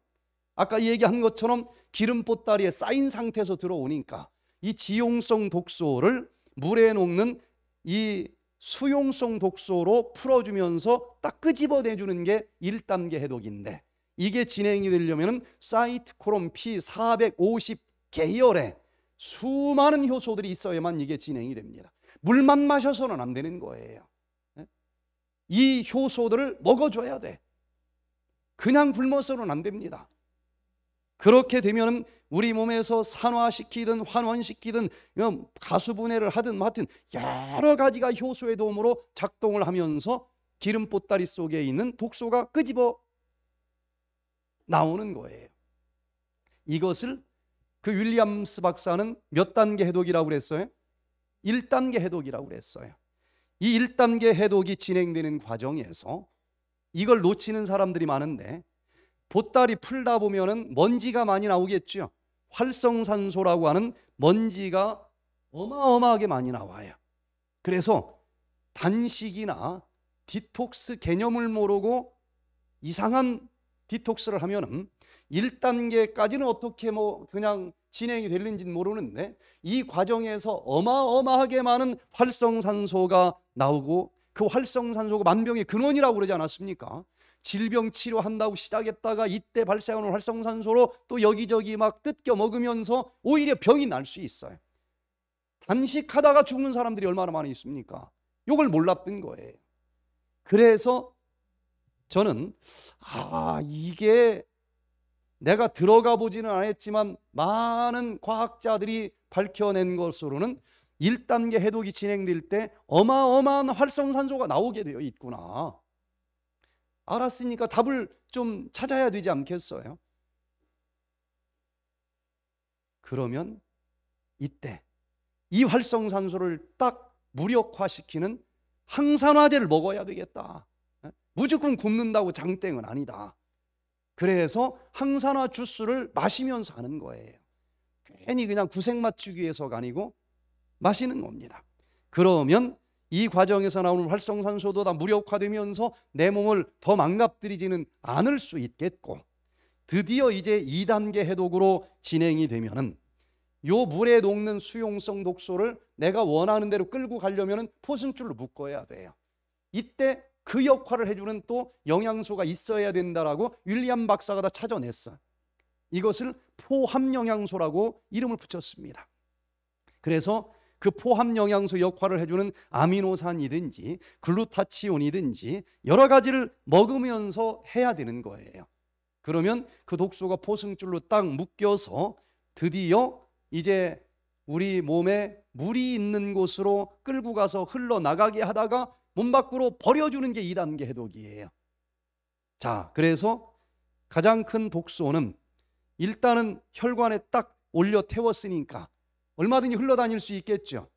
Speaker 1: 아까 얘기한 것처럼 기름 보따리에 쌓인 상태에서 들어오니까 이 지용성 독소를 물에 녹는 이 수용성 독소로 풀어주면서 딱 끄집어내주는 게 1단계 해독인데 이게 진행이 되려면 사이트코롬 P450 계열의 수많은 효소들이 있어야만 이게 진행이 됩니다. 물만 마셔서는 안 되는 거예요. 예? 이 효소들을 먹어줘야 돼. 그냥 굶어서는 안 됩니다. 그렇게 되면 우리 몸에서 산화시키든 환원시키든 가수분해를 하든 하든 여러 가지가 효소의 도움으로 작동을 하면서 기름 보따리 속에 있는 독소가 끄집어 나오는 거예요. 이것을 그 윌리엄스 박사는 몇 단계 해독이라고 그랬어요? 1단계 해독이라고 그랬어요. 이 1단계 해독이 진행되는 과정에서 이걸 놓치는 사람들이 많은데 보따리 풀다 보면은 먼지가 많이 나오겠죠. 활성산소라고 하는 먼지가 어마어마하게 많이 나와요. 그래서 단식이나 디톡스 개념을 모르고 이상한 디톡스를 하면은 1단계까지는 어떻게 뭐 그냥 진행이 될는지 모르는데 이 과정에서 어마어마하게 많은 활성산소가 나오고 그 활성산소가 만병의 근원이라고 그러지 않았습니까? 질병 치료한다고 시작했다가 이때 발생하는 활성산소로 또 여기저기 막 뜯겨 먹으면서 오히려 병이 날 수 있어요. 단식하다가 죽는 사람들이 얼마나 많이 있습니까? 이걸 몰랐던 거예요. 그래서 저는 아 이게 내가 들어가 보지는 않았지만 많은 과학자들이 밝혀낸 것으로는 1단계 해독이 진행될 때 어마어마한 활성산소가 나오게 되어 있구나. 알았으니까 답을 좀 찾아야 되지 않겠어요? 그러면 이때 이 활성산소를 딱 무력화시키는 항산화제를 먹어야 되겠다. 무조건 굶는다고 장땡은 아니다. 그래서 항산화 주스를 마시면서 하는 거예요. 괜히 그냥 구색 맞추기 위해서가 아니고 마시는 겁니다. 그러면 이 과정에서 나오는 활성산소도 다 무력화되면서 내 몸을 더 망가뜨리지는 않을 수 있겠고 드디어 이제 2단계 해독으로 진행이 되면은 요 물에 녹는 수용성 독소를 내가 원하는 대로 끌고 가려면은 포승줄로 묶어야 돼요. 이때 그 역할을 해주는 또 영양소가 있어야 된다라고 윌리엄 박사가 다 찾아냈어. 이것을 포함 영양소라고 이름을 붙였습니다. 그래서 그 포함 영양소 역할을 해주는 아미노산이든지 글루타치온이든지 여러 가지를 먹으면서 해야 되는 거예요. 그러면 그 독소가 포승줄로 딱 묶여서 드디어 이제 우리 몸에 물이 있는 곳으로 끌고 가서 흘러나가게 하다가 몸 밖으로 버려주는 게 2단계 해독이에요. 자, 그래서 가장 큰 독소는 일단은 혈관에 딱 올려 태웠으니까 얼마든지 흘러다닐 수 있겠죠.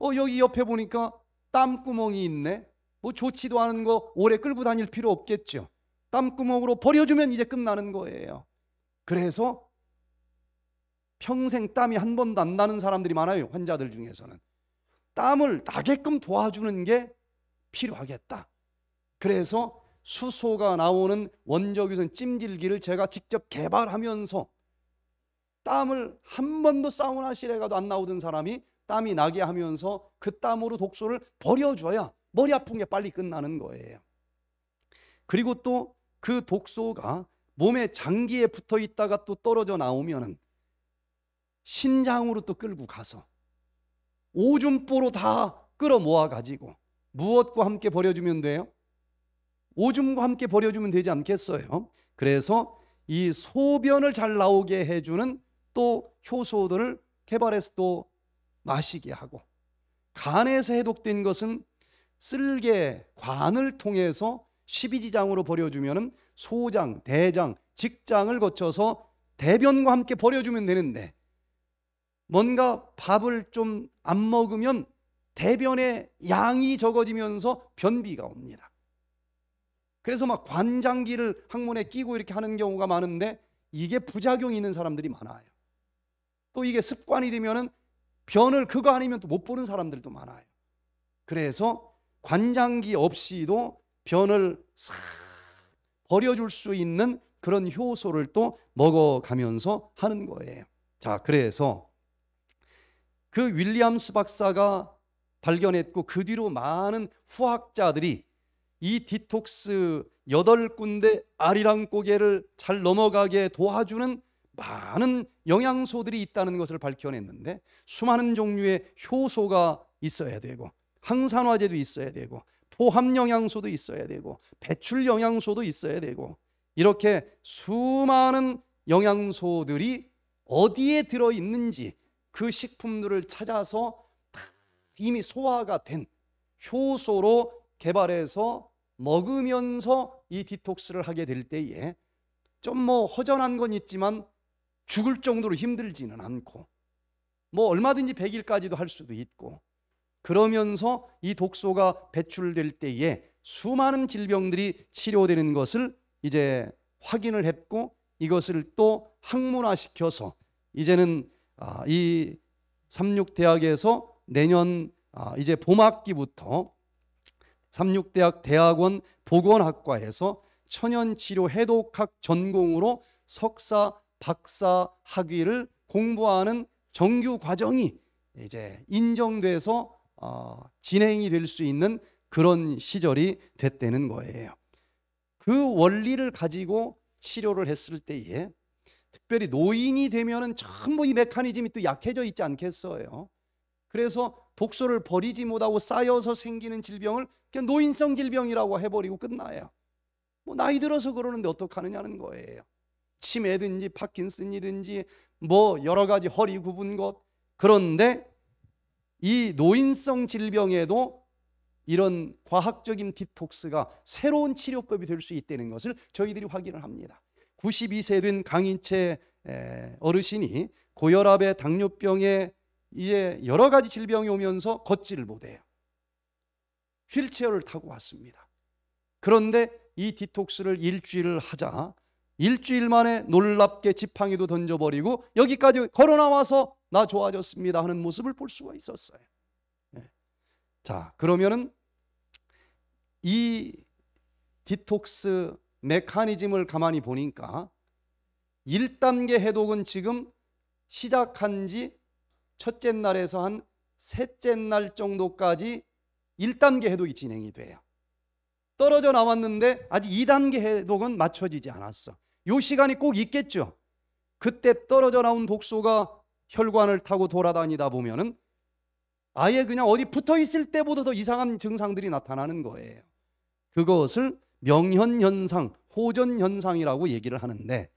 Speaker 1: 어, 여기 옆에 보니까 땀구멍이 있네. 뭐 좋지도 않은 거 오래 끌고 다닐 필요 없겠죠. 땀구멍으로 버려주면 이제 끝나는 거예요. 그래서 평생 땀이 한 번도 안 나는 사람들이 많아요. 환자들 중에서는. 땀을 나게끔 도와주는 게 필요하겠다. 그래서 수소가 나오는 원적유선 찜질기를 제가 직접 개발하면서 땀을 한 번도 사우나실에 가도 안 나오던 사람이 땀이 나게 하면서 그 땀으로 독소를 버려줘야 머리 아픈 게 빨리 끝나는 거예요. 그리고 또 그 독소가 몸에 장기에 붙어 있다가 또 떨어져 나오면 신장으로 또 끌고 가서 오줌보로 다 끌어모아 가지고 무엇과 함께 버려주면 돼요? 오줌과 함께 버려주면 되지 않겠어요? 그래서 이 소변을 잘 나오게 해주는 또 효소들을 개발해서 또 마시게 하고 간에서 해독된 것은 쓸개 관을 통해서 12지장으로 버려주면 소장, 대장, 직장을 거쳐서 대변과 함께 버려주면 되는데 뭔가 밥을 좀 안 먹으면 대변의 양이 적어지면서 변비가 옵니다. 그래서 막 관장기를 항문에 끼고 이렇게 하는 경우가 많은데 이게 부작용이 있는 사람들이 많아요. 또 이게 습관이 되면은 변을 그거 아니면 또 못 보는 사람들도 많아요. 그래서 관장기 없이도 변을 싹 버려줄 수 있는 그런 효소를 또 먹어가면서 하는 거예요. 자, 그래서 그 윌리엄스 박사가 발견했고 그 뒤로 많은 후학자들이 이 디톡스 여덟 군데 아리랑 고개를 잘 넘어가게 도와주는 많은 영양소들이 있다는 것을 밝혀냈는데 수많은 종류의 효소가 있어야 되고 항산화제도 있어야 되고 포함 영양소도 있어야 되고 배출 영양소도 있어야 되고 이렇게 수많은 영양소들이 어디에 들어 있는지 그 식품들을 찾아서 이미 소화가 된 효소로 개발해서 먹으면서 이 디톡스를 하게 될 때에 좀 뭐 허전한 건 있지만 죽을 정도로 힘들지는 않고 뭐 얼마든지 100일까지도 할 수도 있고 그러면서 이 독소가 배출될 때에 수많은 질병들이 치료되는 것을 이제 확인을 했고 이것을 또학문화시켜서 이제는 아, 이 삼육대학에서 내년 아, 이제 봄학기부터 삼육대학 대학원 보건학과에서 천연치료 해독학 전공으로 석사 박사 학위를 공부하는 정규 과정이 이제 인정돼서 어, 진행이 될 수 있는 그런 시절이 됐다는 거예요. 그 원리를 가지고 치료를 했을 때에 특별히 노인이 되면은 전부 이 메커니즘이 또 약해져 있지 않겠어요. 그래서 독소를 버리지 못하고 쌓여서 생기는 질병을 그냥 노인성 질병이라고 해버리고 끝나요. 뭐 나이 들어서 그러는데 어떡하느냐는 거예요. 치매든지 파킨슨이든지 뭐 여러 가지 허리 굽은 것 그런데 이 노인성 질병에도 이런 과학적인 디톡스가 새로운 치료법이 될 수 있다는 것을 저희들이 확인을 합니다. 92세 된 강인채 어르신이 고혈압에 당뇨병에 이제 여러 가지 질병이 오면서 걷지를 못해요. 휠체어를 타고 왔습니다. 그런데 이 디톡스를 일주일을 하자 일주일 만에 놀랍게 지팡이도 던져버리고 여기까지 걸어 나와서 나 좋아졌습니다 하는 모습을 볼 수가 있었어요. 예. 자, 그러면은 이 디톡스 메커니즘을 가만히 보니까 1단계 해독은 지금 시작한 지 첫째 날에서 한 셋째 날 정도까지 1단계 해독이 진행이 돼요. 떨어져 나왔는데 아직 2단계 해독은 맞춰지지 않았어. 요 시간이 꼭 있겠죠. 그때 떨어져 나온 독소가 혈관을 타고 돌아다니다 보면은 아예 그냥 어디 붙어 있을 때보다 더 이상한 증상들이 나타나는 거예요. 그것을 명현현상, 호전현상이라고 얘기를 하는데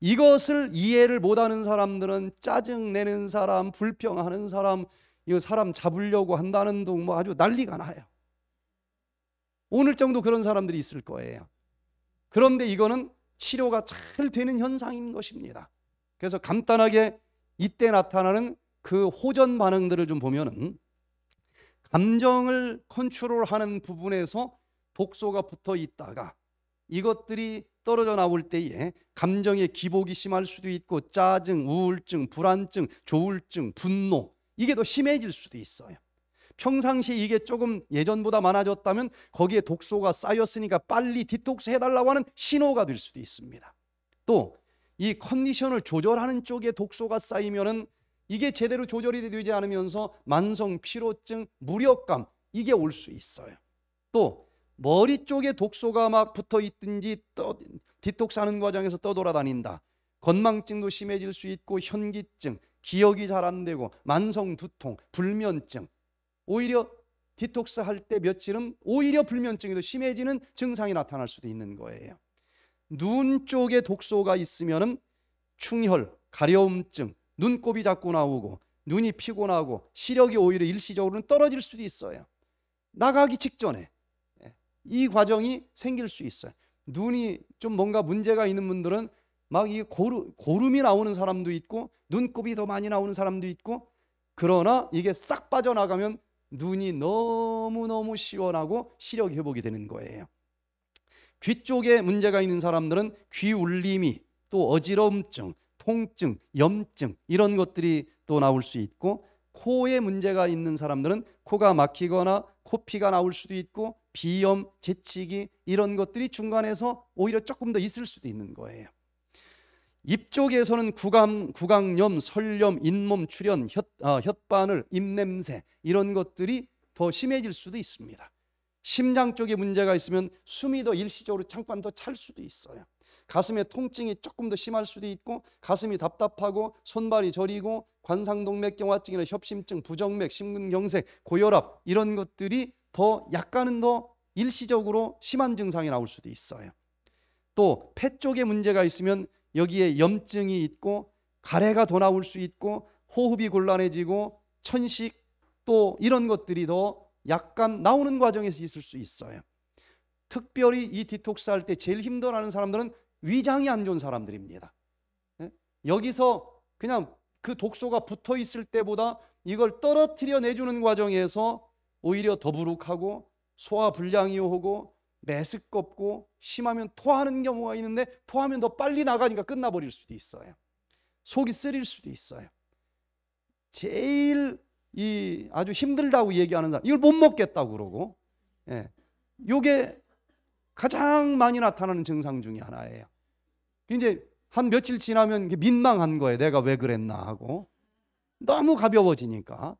Speaker 1: 이것을 이해를 못하는 사람들은 짜증내는 사람, 불평하는 사람, 이 사람 잡으려고 한다는 둥뭐 아주 난리가 나요. 오늘 정도 그런 사람들이 있을 거예요. 그런데 이거는 치료가 잘 되는 현상인 것입니다. 그래서 간단하게 이때 나타나는 그 호전 반응들을 좀 보면은 감정을 컨트롤하는 부분에서 독소가 붙어 있다가 이것들이 떨어져 나올 때에 감정의 기복이 심할 수도 있고 짜증, 우울증, 불안증, 조울증, 분노 이게 더 심해질 수도 있어요. 평상시에 이게 조금 예전보다 많아졌다면 거기에 독소가 쌓였으니까 빨리 디톡스 해달라고 하는 신호가 될 수도 있습니다. 또 이 컨디션을 조절하는 쪽에 독소가 쌓이면은 이게 제대로 조절이 되지 않으면서 만성 피로증, 무력감 이게 올 수 있어요. 또 머리 쪽에 독소가 막 붙어 있든지 떠, 디톡사는 과정에서 떠돌아다닌다. 건망증도 심해질 수 있고 현기증, 기억이 잘 안 되고 만성 두통, 불면증. 오히려 디톡스 할때 며칠은 오히려 불면증이 더 심해지는 증상이 나타날 수도 있는 거예요. 눈 쪽에 독소가 있으면은 충혈, 가려움증, 눈곱이 자꾸 나오고 눈이 피곤하고 시력이 오히려 일시적으로는 떨어질 수도 있어요. 나가기 직전에 이 과정이 생길 수 있어요. 눈이 좀 뭔가 문제가 있는 분들은 막이 고름, 고름이 나오는 사람도 있고 눈곱이 더 많이 나오는 사람도 있고 그러나 이게 싹 빠져나가면 눈이 너무너무 시원하고 시력 회복이 되는 거예요. 귀 쪽에 문제가 있는 사람들은 귀 울림이 또 어지러움증, 통증, 염증 이런 것들이 또 나올 수 있고 코에 문제가 있는 사람들은 코가 막히거나 코피가 나올 수도 있고 비염, 재치기 이런 것들이 중간에서 오히려 조금 더 있을 수도 있는 거예요. 입 쪽에서는 구강, 구강염, 설염, 잇몸 출현, 혓, 어, 혓바늘, 입냄새 이런 것들이 더 심해질 수도 있습니다. 심장 쪽에 문제가 있으면 숨이 더 일시적으로 잠깐 더찰 수도 있어요. 가슴에 통증이 조금 더 심할 수도 있고 가슴이 답답하고 손발이 저리고 관상동맥경화증이나 협심증, 부정맥, 심근경색, 고혈압 이런 것들이 더 약간은 더 일시적으로 심한 증상이 나올 수도 있어요. 또 폐 쪽에 문제가 있으면 여기에 염증이 있고 가래가 더 나올 수 있고 호흡이 곤란해지고 천식 또 이런 것들이 더 약간 나오는 과정에서 있을 수 있어요. 특별히 이 디톡스 할 때 제일 힘들어하는 사람들은 위장이 안 좋은 사람들입니다. 예? 여기서 그냥 그 독소가 붙어 있을 때보다 이걸 떨어뜨려 내주는 과정에서 오히려 더부룩하고 소화 불량이 오고 매스껍고 심하면 토하는 경우가 있는데 토하면 더 빨리 나가니까 끝나버릴 수도 있어요. 속이 쓰릴 수도 있어요. 제일 이 아주 힘들다고 얘기하는 사람 이걸 못 먹겠다고 그러고 예. 요게 가장 많이 나타나는 증상 중의 하나예요. 이제 한 며칠 지나면 민망한 거예요. 내가 왜 그랬나 하고 너무 가벼워지니까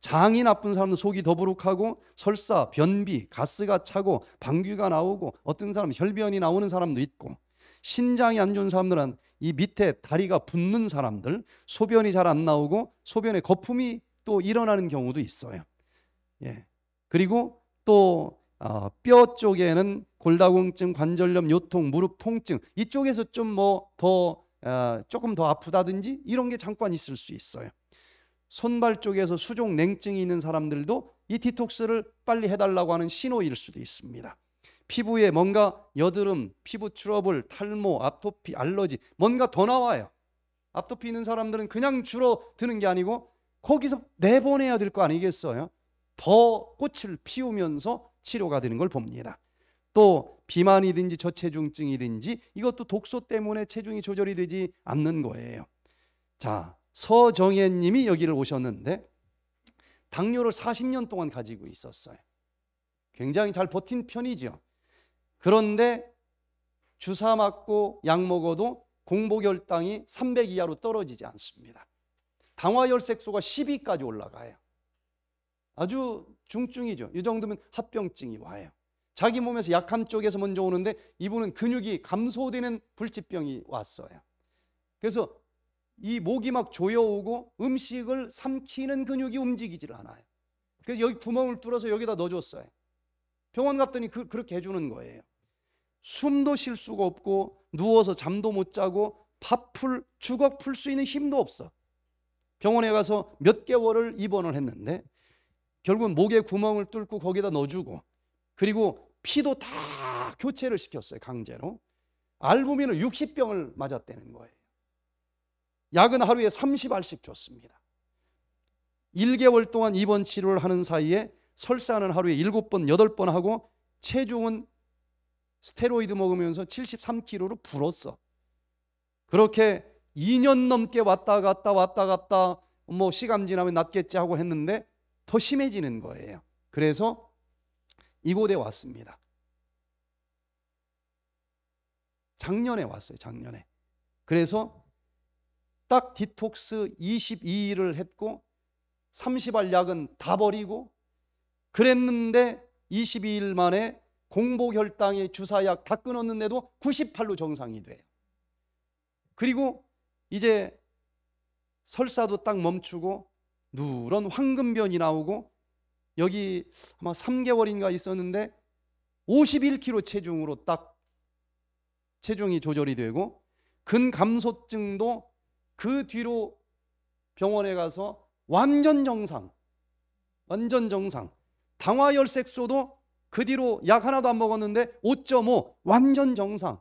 Speaker 1: 장이 나쁜 사람은 속이 더부룩하고 설사 변비 가스가 차고 방귀가 나오고 어떤 사람은 혈변이 나오는 사람도 있고 신장이 안 좋은 사람들은 이 밑에 다리가 붓는 사람들 소변이 잘 안 나오고 소변에 거품이 또 일어나는 경우도 있어요. 예. 그리고 또뼈 어, 쪽에는 골다공증, 관절염, 요통, 무릎 통증 이쪽에서 좀 뭐더 어, 조금 더 아프다든지 이런 게 잠깐 있을 수 있어요. 손발 쪽에서 수족 냉증이 있는 사람들도 이 디톡스를 빨리 해달라고 하는 신호일 수도 있습니다. 피부에 뭔가 여드름, 피부 트러블, 탈모, 아토피, 알러지 뭔가 더 나와요. 아토피 있는 사람들은 그냥 줄어드는 게 아니고 거기서 내보내야 될 거 아니겠어요? 더 꽃을 피우면서 치료가 되는 걸 봅니다. 또 비만이든지 저체중증이든지 이것도 독소 때문에 체중이 조절이 되지 않는 거예요. 자, 서정혜 님이 여기를 오셨는데 당뇨를 40년 동안 가지고 있었어요. 굉장히 잘 버틴 편이죠. 그런데 주사 맞고 약 먹어도 공복혈당이 300 이하로 떨어지지 않습니다. 당화혈색소가 12까지 올라가요. 아주 중증이죠. 이 정도면 합병증이 와요. 자기 몸에서 약한 쪽에서 먼저 오는데 이분은 근육이 감소되는 불치병이 왔어요. 그래서 이 목이 막 조여오고 음식을 삼키는 근육이 움직이지를 않아요. 그래서 여기 구멍을 뚫어서 여기다 넣어줬어요. 병원 갔더니 그, 그렇게 해주는 거예요. 숨도 쉴 수가 없고 누워서 잠도 못 자고 밥풀 주걱 풀 수 있는 힘도 없어. 병원에 가서 몇 개월을 입원을 했는데 결국은 목에 구멍을 뚫고 거기다 넣어주고 그리고 피도 다 교체를 시켰어요 강제로. 알부민을 60병을 맞았다는 거예요. 약은 하루에 30알씩 줬습니다. 1개월 동안 입원 치료를 하는 사이에 설사는 하루에 7번, 8번 하고 체중은 스테로이드 먹으면서 73kg로 불었어. 그렇게 2년 넘게 왔다 갔다 왔다 갔다 뭐 시간 지나면 낫겠지 하고 했는데 더 심해지는 거예요. 그래서 이곳에 왔습니다. 작년에 왔어요, 작년에. 그래서 딱 디톡스 22일을 했고 30알 약은 다 버리고 그랬는데 22일 만에 공복혈당의 주사약 다 끊었는데도 98로 정상이 돼요. 그리고 이제 설사도 딱 멈추고 누런 황금변이 나오고 여기 아마 3개월인가 있었는데 51kg 체중으로 딱 체중이 조절이 되고 근감소증도 그 뒤로 병원에 가서 완전 정상, 완전 정상. 당화혈색소도 그 뒤로 약 하나도 안 먹었는데 5.5 완전 정상.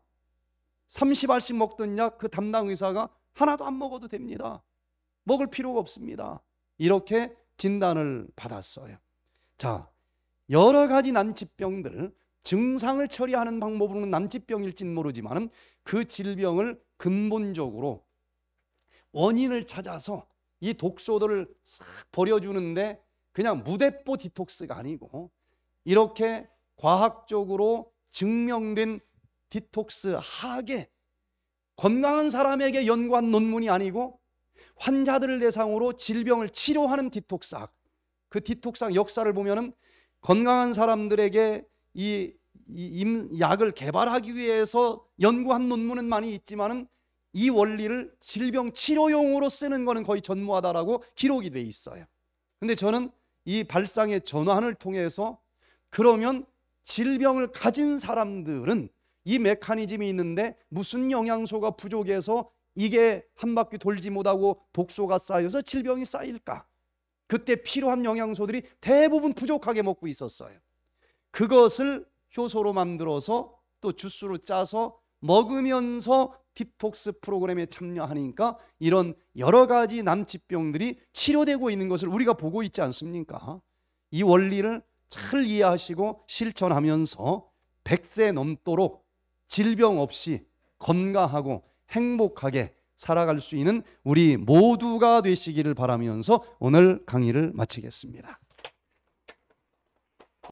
Speaker 1: 30알씩 먹던 약 그 담당 의사가 하나도 안 먹어도 됩니다. 먹을 필요가 없습니다. 이렇게 진단을 받았어요. 자, 여러 가지 난치병들 증상을 처리하는 방법으로는 난치병일진 모르지만 그 질병을 근본적으로 원인을 찾아서 이 독소들을 싹 버려주는데 그냥 무대뽀 디톡스가 아니고 이렇게 과학적으로 증명된 디톡스 하게 건강한 사람에게 연구한 논문이 아니고 환자들을 대상으로 질병을 치료하는 디톡스학 그 디톡스학 역사를 보면 건강한 사람들에게 이, 이, 이 약을 개발하기 위해서 연구한 논문은 많이 있지만은 이 원리를 질병 치료용으로 쓰는 거는 거의 전무하다라고 기록이 돼 있어요. 근데 저는 이 발상의 전환을 통해서 그러면 질병을 가진 사람들은 이 메커니즘이 있는데 무슨 영양소가 부족해서 이게 한 바퀴 돌지 못하고 독소가 쌓여서 질병이 쌓일까? 그때 필요한 영양소들이 대부분 부족하게 먹고 있었어요. 그것을 효소로 만들어서 또 주스로 짜서 먹으면서 디톡스 프로그램에 참여하니까 이런 여러 가지 남치병들이 치료되고 있는 것을 우리가 보고 있지 않습니까? 이 원리를 잘 이해하시고 실천하면서 100세 넘도록 질병 없이 건강하고 행복하게 살아갈 수 있는 우리 모두가 되시기를 바라면서 오늘 강의를 마치겠습니다.